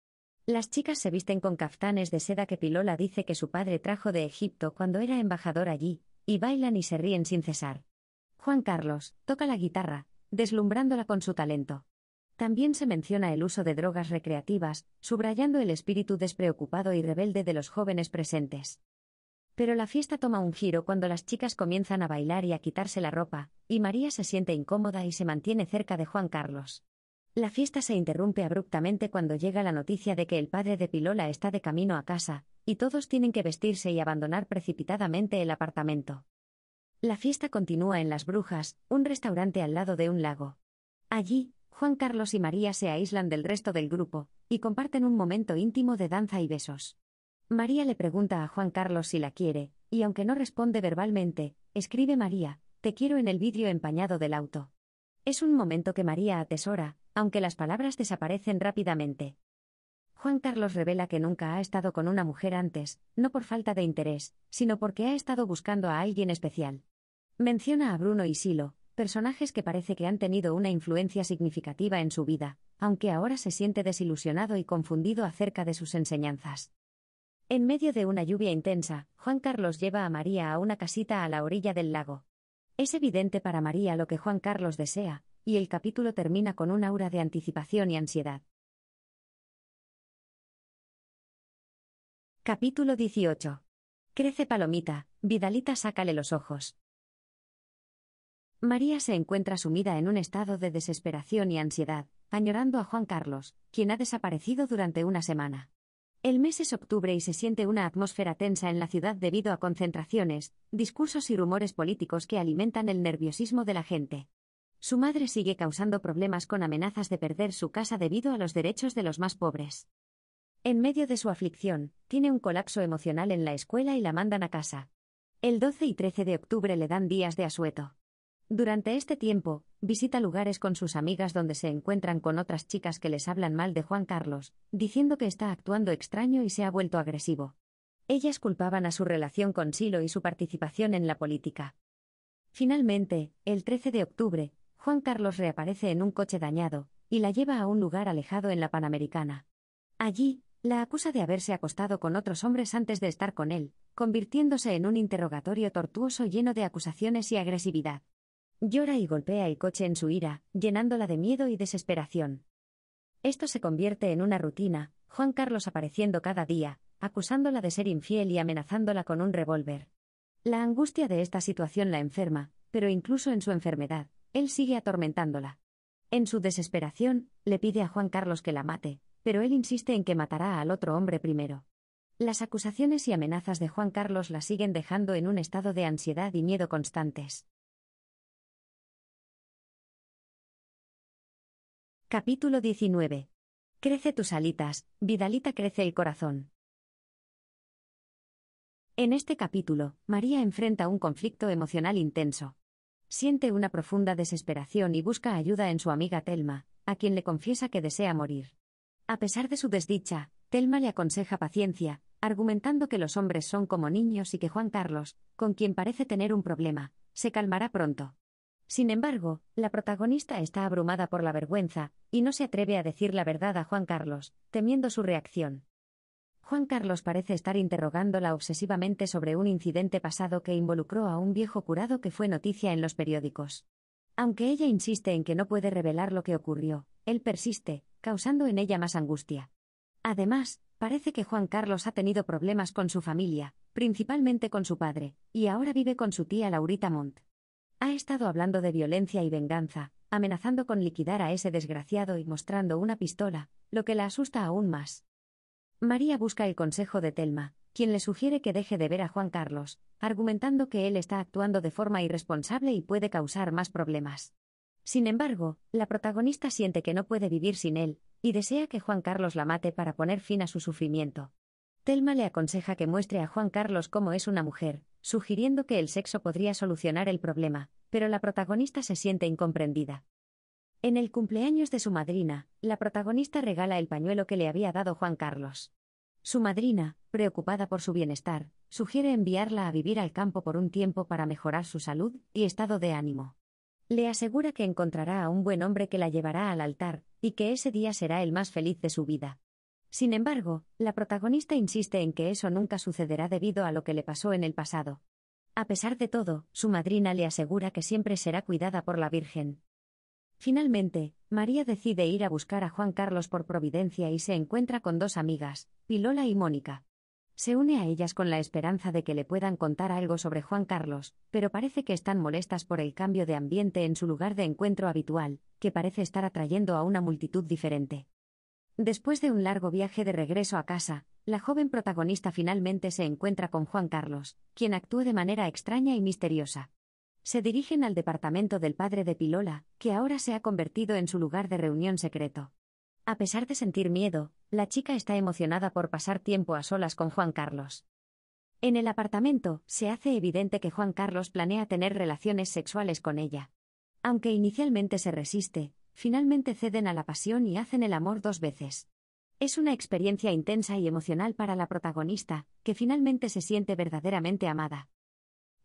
Las chicas se visten con caftanes de seda que Pilola dice que su padre trajo de Egipto cuando era embajador allí, y bailan y se ríen sin cesar. Juan Carlos toca la guitarra, deslumbrándola con su talento. También se menciona el uso de drogas recreativas, subrayando el espíritu despreocupado y rebelde de los jóvenes presentes. Pero la fiesta toma un giro cuando las chicas comienzan a bailar y a quitarse la ropa, y María se siente incómoda y se mantiene cerca de Juan Carlos. La fiesta se interrumpe abruptamente cuando llega la noticia de que el padre de Pilola está de camino a casa, y todos tienen que vestirse y abandonar precipitadamente el apartamento. La fiesta continúa en Las Brujas, un restaurante al lado de un lago. Allí, Juan Carlos y María se aíslan del resto del grupo, y comparten un momento íntimo de danza y besos. María le pregunta a Juan Carlos si la quiere, y aunque no responde verbalmente, escribe María, te quiero en el vidrio empañado del auto. Es un momento que María atesora, aunque las palabras desaparecen rápidamente. Juan Carlos revela que nunca ha estado con una mujer antes, no por falta de interés, sino porque ha estado buscando a alguien especial. Menciona a Bruno y Silo, personajes que parece que han tenido una influencia significativa en su vida, aunque ahora se siente desilusionado y confundido acerca de sus enseñanzas. En medio de una lluvia intensa, Juan Carlos lleva a María a una casita a la orilla del lago. Es evidente para María lo que Juan Carlos desea, y el capítulo termina con un aura de anticipación y ansiedad. Capítulo 18. Crece Palomita, Vidalita sácale los ojos. María se encuentra sumida en un estado de desesperación y ansiedad, añorando a Juan Carlos, quien ha desaparecido durante una semana. El mes es octubre y se siente una atmósfera tensa en la ciudad debido a concentraciones, discursos y rumores políticos que alimentan el nerviosismo de la gente. Su madre sigue causando problemas con amenazas de perder su casa debido a los derechos de los más pobres. En medio de su aflicción, tiene un colapso emocional en la escuela y la mandan a casa. El 12 y 13 de octubre le dan días de asueto. Durante este tiempo, visita lugares con sus amigas donde se encuentran con otras chicas que les hablan mal de Juan Carlos, diciendo que está actuando extraño y se ha vuelto agresivo. Ellas culpaban a su relación con Silo y su participación en la política. Finalmente, el 13 de octubre, Juan Carlos reaparece en un coche dañado, y la lleva a un lugar alejado en la Panamericana. Allí, la acusa de haberse acostado con otros hombres antes de estar con él, convirtiéndose en un interrogatorio tortuoso lleno de acusaciones y agresividad. Llora y golpea el coche en su ira, llenándola de miedo y desesperación. Esto se convierte en una rutina, Juan Carlos apareciendo cada día, acusándola de ser infiel y amenazándola con un revólver. La angustia de esta situación la enferma, pero incluso en su enfermedad, él sigue atormentándola. En su desesperación, le pide a Juan Carlos que la mate, pero él insiste en que matará al otro hombre primero. Las acusaciones y amenazas de Juan Carlos la siguen dejando en un estado de ansiedad y miedo constantes. Capítulo 19. Crece tus alitas, Vidalita crece el corazón. En este capítulo, María enfrenta un conflicto emocional intenso. Siente una profunda desesperación y busca ayuda en su amiga Telma, a quien le confiesa que desea morir. A pesar de su desdicha, Telma le aconseja paciencia, argumentando que los hombres son como niños y que Juan Carlos, con quien parece tener un problema, se calmará pronto. Sin embargo, la protagonista está abrumada por la vergüenza, y no se atreve a decir la verdad a Juan Carlos, temiendo su reacción. Juan Carlos parece estar interrogándola obsesivamente sobre un incidente pasado que involucró a un viejo curado que fue noticia en los periódicos. Aunque ella insiste en que no puede revelar lo que ocurrió, él persiste, causando en ella más angustia. Además, parece que Juan Carlos ha tenido problemas con su familia, principalmente con su padre, y ahora vive con su tía Laurita Montt. Ha estado hablando de violencia y venganza, amenazando con liquidar a ese desgraciado y mostrando una pistola, lo que la asusta aún más. María busca el consejo de Telma, quien le sugiere que deje de ver a Juan Carlos, argumentando que él está actuando de forma irresponsable y puede causar más problemas. Sin embargo, la protagonista siente que no puede vivir sin él, y desea que Juan Carlos la mate para poner fin a su sufrimiento. Telma le aconseja que muestre a Juan Carlos cómo es una mujer, sugiriendo que el sexo podría solucionar el problema, pero la protagonista se siente incomprendida. En el cumpleaños de su madrina, la protagonista regala el pañuelo que le había dado Juan Carlos. Su madrina, preocupada por su bienestar, sugiere enviarla a vivir al campo por un tiempo para mejorar su salud y estado de ánimo. Le asegura que encontrará a un buen hombre que la llevará al altar, y que ese día será el más feliz de su vida. Sin embargo, la protagonista insiste en que eso nunca sucederá debido a lo que le pasó en el pasado. A pesar de todo, su madrina le asegura que siempre será cuidada por la Virgen. Finalmente, María decide ir a buscar a Juan Carlos por Providencia y se encuentra con dos amigas, Pilola y Mónica. Se une a ellas con la esperanza de que le puedan contar algo sobre Juan Carlos, pero parece que están molestas por el cambio de ambiente en su lugar de encuentro habitual, que parece estar atrayendo a una multitud diferente. Después de un largo viaje de regreso a casa, la joven protagonista finalmente se encuentra con Juan Carlos, quien actúa de manera extraña y misteriosa. Se dirigen al departamento del padre de Pilola, que ahora se ha convertido en su lugar de reunión secreto. A pesar de sentir miedo, la chica está emocionada por pasar tiempo a solas con Juan Carlos. En el apartamento, se hace evidente que Juan Carlos planea tener relaciones sexuales con ella. Aunque inicialmente se resiste, finalmente ceden a la pasión y hacen el amor dos veces. Es una experiencia intensa y emocional para la protagonista, que finalmente se siente verdaderamente amada.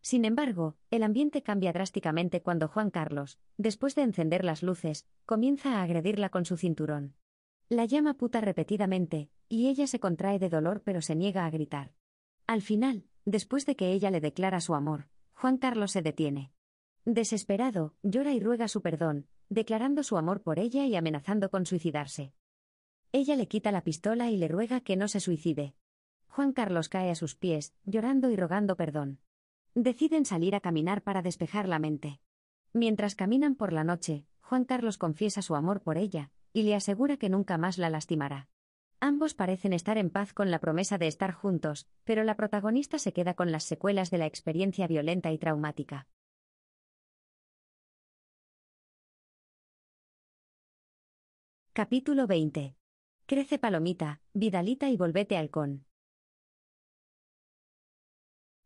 Sin embargo, el ambiente cambia drásticamente cuando Juan Carlos, después de encender las luces, comienza a agredirla con su cinturón. La llama puta repetidamente, y ella se contrae de dolor pero se niega a gritar. Al final, después de que ella le declara su amor, Juan Carlos se detiene. Desesperado, llora y ruega su perdón, declarando su amor por ella y amenazando con suicidarse. Ella le quita la pistola y le ruega que no se suicide. Juan Carlos cae a sus pies, llorando y rogando perdón. Deciden salir a caminar para despejar la mente. Mientras caminan por la noche, Juan Carlos confiesa su amor por ella, y le asegura que nunca más la lastimará. Ambos parecen estar en paz con la promesa de estar juntos, pero la protagonista se queda con las secuelas de la experiencia violenta y traumática. Capítulo 20. Crece palomita, Vidalita y volvete halcón.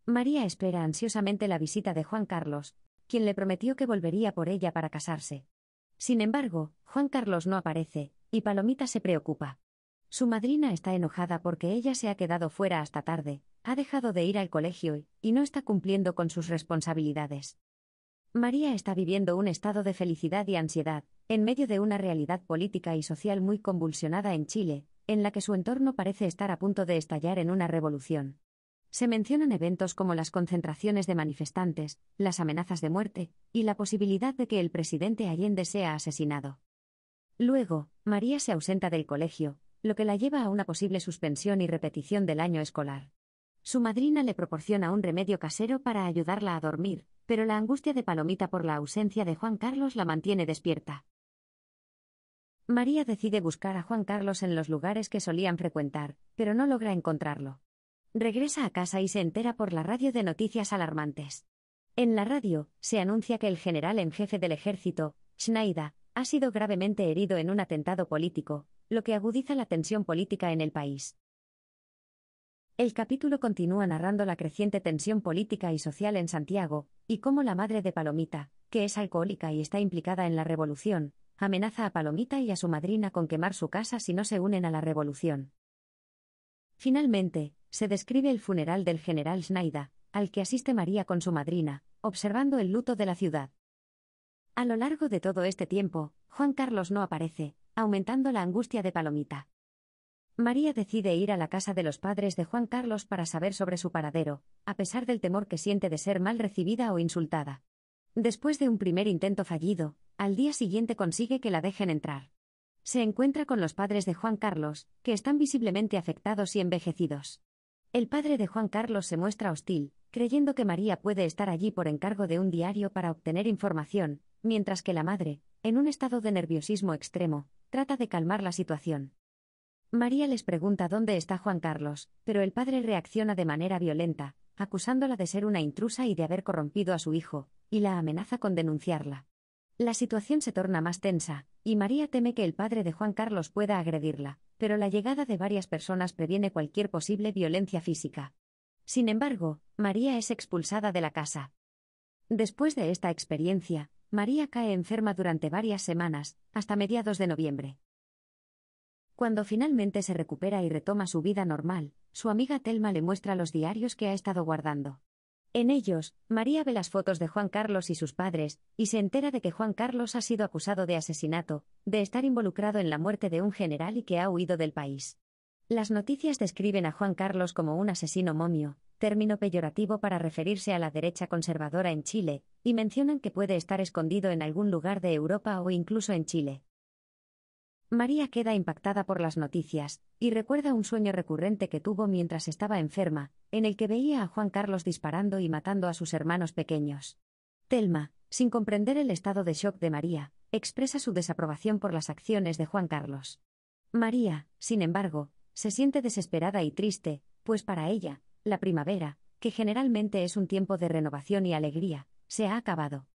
María espera ansiosamente la visita de Juan Carlos, quien le prometió que volvería por ella para casarse. Sin embargo, Juan Carlos no aparece, y Palomita se preocupa. Su madrina está enojada porque ella se ha quedado fuera hasta tarde, ha dejado de ir al colegio y no está cumpliendo con sus responsabilidades. María está viviendo un estado de felicidad y ansiedad, en medio de una realidad política y social muy convulsionada en Chile, en la que su entorno parece estar a punto de estallar en una revolución. Se mencionan eventos como las concentraciones de manifestantes, las amenazas de muerte, y la posibilidad de que el presidente Allende sea asesinado. Luego, María se ausenta del colegio, lo que la lleva a una posible suspensión y repetición del año escolar. Su madrina le proporciona un remedio casero para ayudarla a dormir, pero la angustia de Palomita por la ausencia de Juan Carlos la mantiene despierta. María decide buscar a Juan Carlos en los lugares que solían frecuentar, pero no logra encontrarlo. Regresa a casa y se entera por la radio de noticias alarmantes. En la radio, se anuncia que el general en jefe del ejército, Schneider, ha sido gravemente herido en un atentado político, lo que agudiza la tensión política en el país. El capítulo continúa narrando la creciente tensión política y social en Santiago, y cómo la madre de Palomita, que es alcohólica y está implicada en la revolución, amenaza a Palomita y a su madrina con quemar su casa si no se unen a la revolución. Finalmente, se describe el funeral del general Schneider, al que asiste María con su madrina, observando el luto de la ciudad. A lo largo de todo este tiempo, Juan Carlos no aparece, aumentando la angustia de Palomita. María decide ir a la casa de los padres de Juan Carlos para saber sobre su paradero, a pesar del temor que siente de ser mal recibida o insultada. Después de un primer intento fallido, al día siguiente consigue que la dejen entrar. Se encuentra con los padres de Juan Carlos, que están visiblemente afectados y envejecidos. El padre de Juan Carlos se muestra hostil, creyendo que María puede estar allí por encargo de un diario para obtener información, mientras que la madre, en un estado de nerviosismo extremo, trata de calmar la situación. María les pregunta dónde está Juan Carlos, pero el padre reacciona de manera violenta, acusándola de ser una intrusa y de haber corrompido a su hijo, y la amenaza con denunciarla. La situación se torna más tensa, y María teme que el padre de Juan Carlos pueda agredirla, pero la llegada de varias personas previene cualquier posible violencia física. Sin embargo, María es expulsada de la casa. Después de esta experiencia, María cae enferma durante varias semanas, hasta mediados de noviembre. Cuando finalmente se recupera y retoma su vida normal, su amiga Telma le muestra los diarios que ha estado guardando. En ellos, María ve las fotos de Juan Carlos y sus padres, y se entera de que Juan Carlos ha sido acusado de asesinato, de estar involucrado en la muerte de un general y que ha huido del país. Las noticias describen a Juan Carlos como un asesino momio, término peyorativo para referirse a la derecha conservadora en Chile, y mencionan que puede estar escondido en algún lugar de Europa o incluso en Chile. María queda impactada por las noticias, y recuerda un sueño recurrente que tuvo mientras estaba enferma, en el que veía a Juan Carlos disparando y matando a sus hermanos pequeños. Telma, sin comprender el estado de shock de María, expresa su desaprobación por las acciones de Juan Carlos. María, sin embargo, se siente desesperada y triste, pues para ella, la primavera, que generalmente es un tiempo de renovación y alegría, se ha acabado.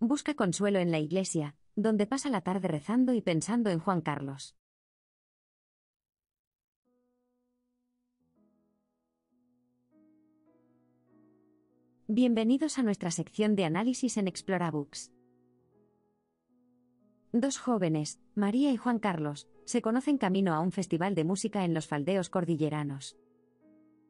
Busca consuelo en la iglesia, donde pasa la tarde rezando y pensando en Juan Carlos. Bienvenidos a nuestra sección de análisis en Explorabooks. Dos jóvenes, María y Juan Carlos, se conocen camino a un festival de música en los faldeos cordilleranos.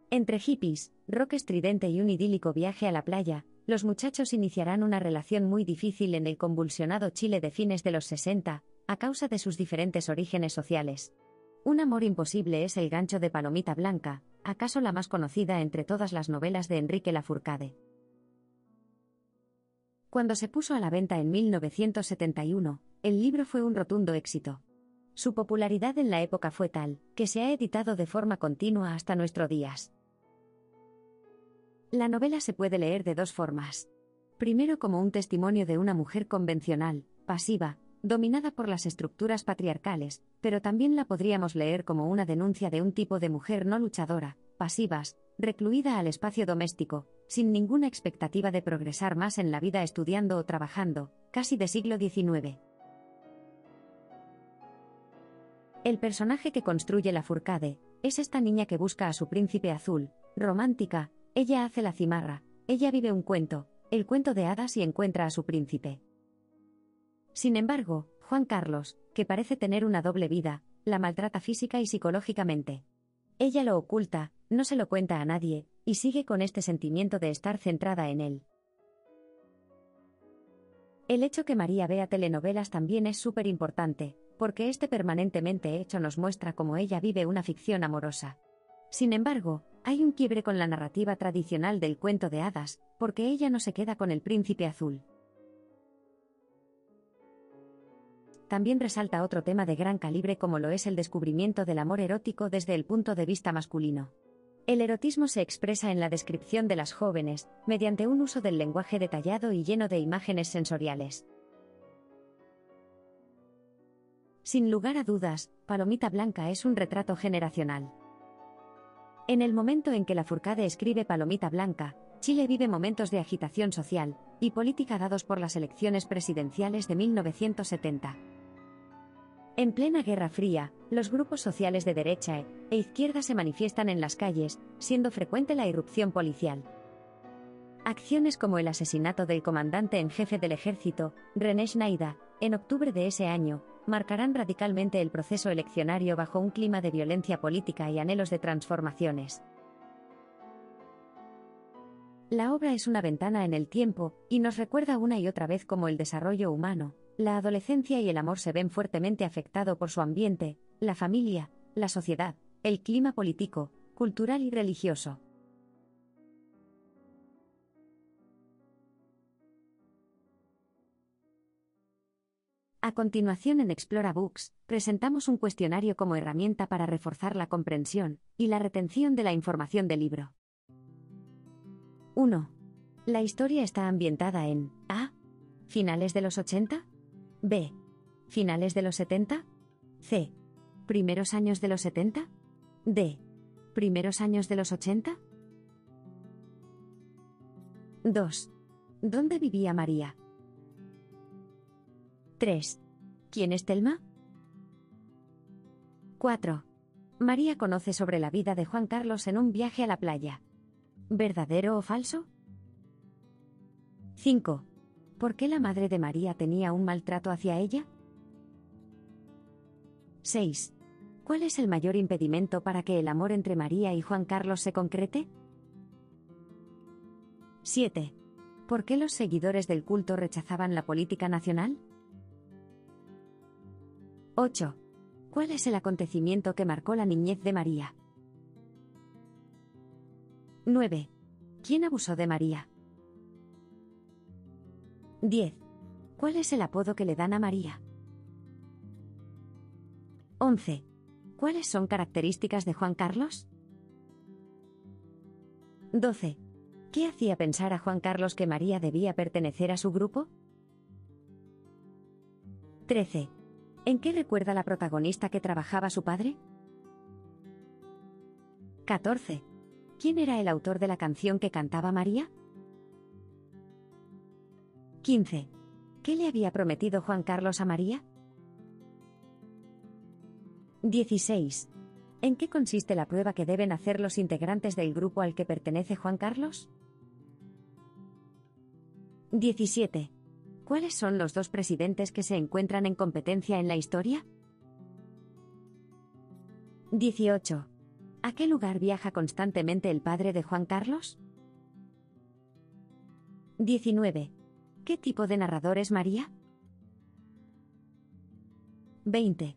Entre hippies, rock estridente y un idílico viaje a la playa, los muchachos iniciarán una relación muy difícil en el convulsionado Chile de fines de los 60, a causa de sus diferentes orígenes sociales. Un amor imposible es El gancho de Palomita Blanca, acaso la más conocida entre todas las novelas de Enrique Lafourcade. Cuando se puso a la venta en 1971, el libro fue un rotundo éxito. Su popularidad en la época fue tal, que se ha editado de forma continua hasta nuestros días. La novela se puede leer de dos formas. Primero como un testimonio de una mujer convencional, pasiva, dominada por las estructuras patriarcales, pero también la podríamos leer como una denuncia de un tipo de mujer no luchadora, pasivas, recluida al espacio doméstico, sin ninguna expectativa de progresar más en la vida estudiando o trabajando, casi de siglo XIX. El personaje que construye la Furcade es esta niña que busca a su príncipe azul, romántica, ella hace la cimarra, ella vive un cuento, el cuento de hadas y encuentra a su príncipe. Sin embargo, Juan Carlos, que parece tener una doble vida, la maltrata física y psicológicamente. Ella lo oculta, no se lo cuenta a nadie, y sigue con este sentimiento de estar centrada en él. El hecho que María vea telenovelas también es súper importante, porque este permanentemente hecho nos muestra cómo ella vive una ficción amorosa. Sin embargo, hay un quiebre con la narrativa tradicional del cuento de hadas, porque ella no se queda con el príncipe azul. También resalta otro tema de gran calibre como lo es el descubrimiento del amor erótico desde el punto de vista masculino. El erotismo se expresa en la descripción de las jóvenes, mediante un uso del lenguaje detallado y lleno de imágenes sensoriales. Sin lugar a dudas, Palomita Blanca es un retrato generacional. En el momento en que la Furcade escribe Palomita Blanca, Chile vive momentos de agitación social y política dados por las elecciones presidenciales de 1970. En plena Guerra Fría, los grupos sociales de derecha e, e izquierda se manifiestan en las calles, siendo frecuente la irrupción policial. Acciones como el asesinato del comandante en jefe del ejército, René Schneider, en octubre de ese año, marcarán radicalmente el proceso eleccionario bajo un clima de violencia política y anhelos de transformaciones. La obra es una ventana en el tiempo, y nos recuerda una y otra vez cómo el desarrollo humano, la adolescencia y el amor se ven fuertemente afectados por su ambiente, la familia, la sociedad, el clima político, cultural y religioso. A continuación en Explora Books, presentamos un cuestionario como herramienta para reforzar la comprensión y la retención de la información del libro. 1. La historia está ambientada en A. Finales de los 80. B. Finales de los 70. C. Primeros años de los 70. D. Primeros años de los 80. 2. ¿Dónde vivía María? 3. ¿Quién es Telma? 4. María conoce sobre la vida de Juan Carlos en un viaje a la playa. ¿Verdadero o falso? 5. ¿Por qué la madre de María tenía un maltrato hacia ella? 6. ¿Cuál es el mayor impedimento para que el amor entre María y Juan Carlos se concrete? 7. ¿Por qué los seguidores del culto rechazaban la política nacional? 8. ¿Cuál es el acontecimiento que marcó la niñez de María? 9. ¿Quién abusó de María? 10. ¿Cuál es el apodo que le dan a María? 11. ¿Cuáles son características de Juan Carlos? 12. ¿Qué hacía pensar a Juan Carlos que María debía pertenecer a su grupo? 13. ¿En qué recuerda la protagonista que trabajaba su padre? 14. ¿Quién era el autor de la canción que cantaba María? 15. ¿Qué le había prometido Juan Carlos a María? 16. ¿En qué consiste la prueba que deben hacer los integrantes del grupo al que pertenece Juan Carlos? 17. ¿Cuáles son los dos presidentes que se encuentran en competencia en la historia? 18. ¿A qué lugar viaja constantemente el padre de Juan Carlos? 19. ¿Qué tipo de narrador es María? 20.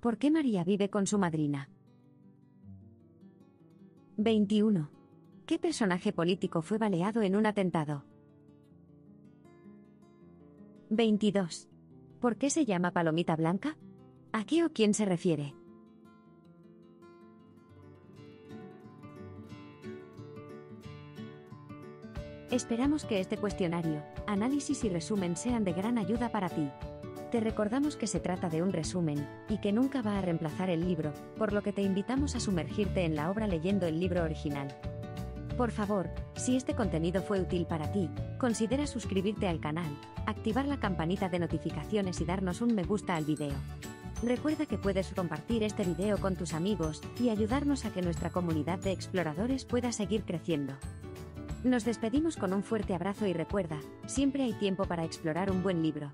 ¿Por qué María vive con su madrina? 21. ¿Qué personaje político fue baleado en un atentado? 22. ¿Por qué se llama palomita blanca? ¿A qué o quién se refiere? Esperamos que este cuestionario, análisis y resumen sean de gran ayuda para ti. Te recordamos que se trata de un resumen, y que nunca va a reemplazar el libro, por lo que te invitamos a sumergirte en la obra leyendo el libro original. Por favor, si este contenido fue útil para ti, considera suscribirte al canal, activar la campanita de notificaciones y darnos un me gusta al video. Recuerda que puedes compartir este video con tus amigos y ayudarnos a que nuestra comunidad de exploradores pueda seguir creciendo. Nos despedimos con un fuerte abrazo y recuerda, siempre hay tiempo para explorar un buen libro.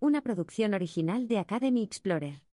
Una producción original de Academy Explorer.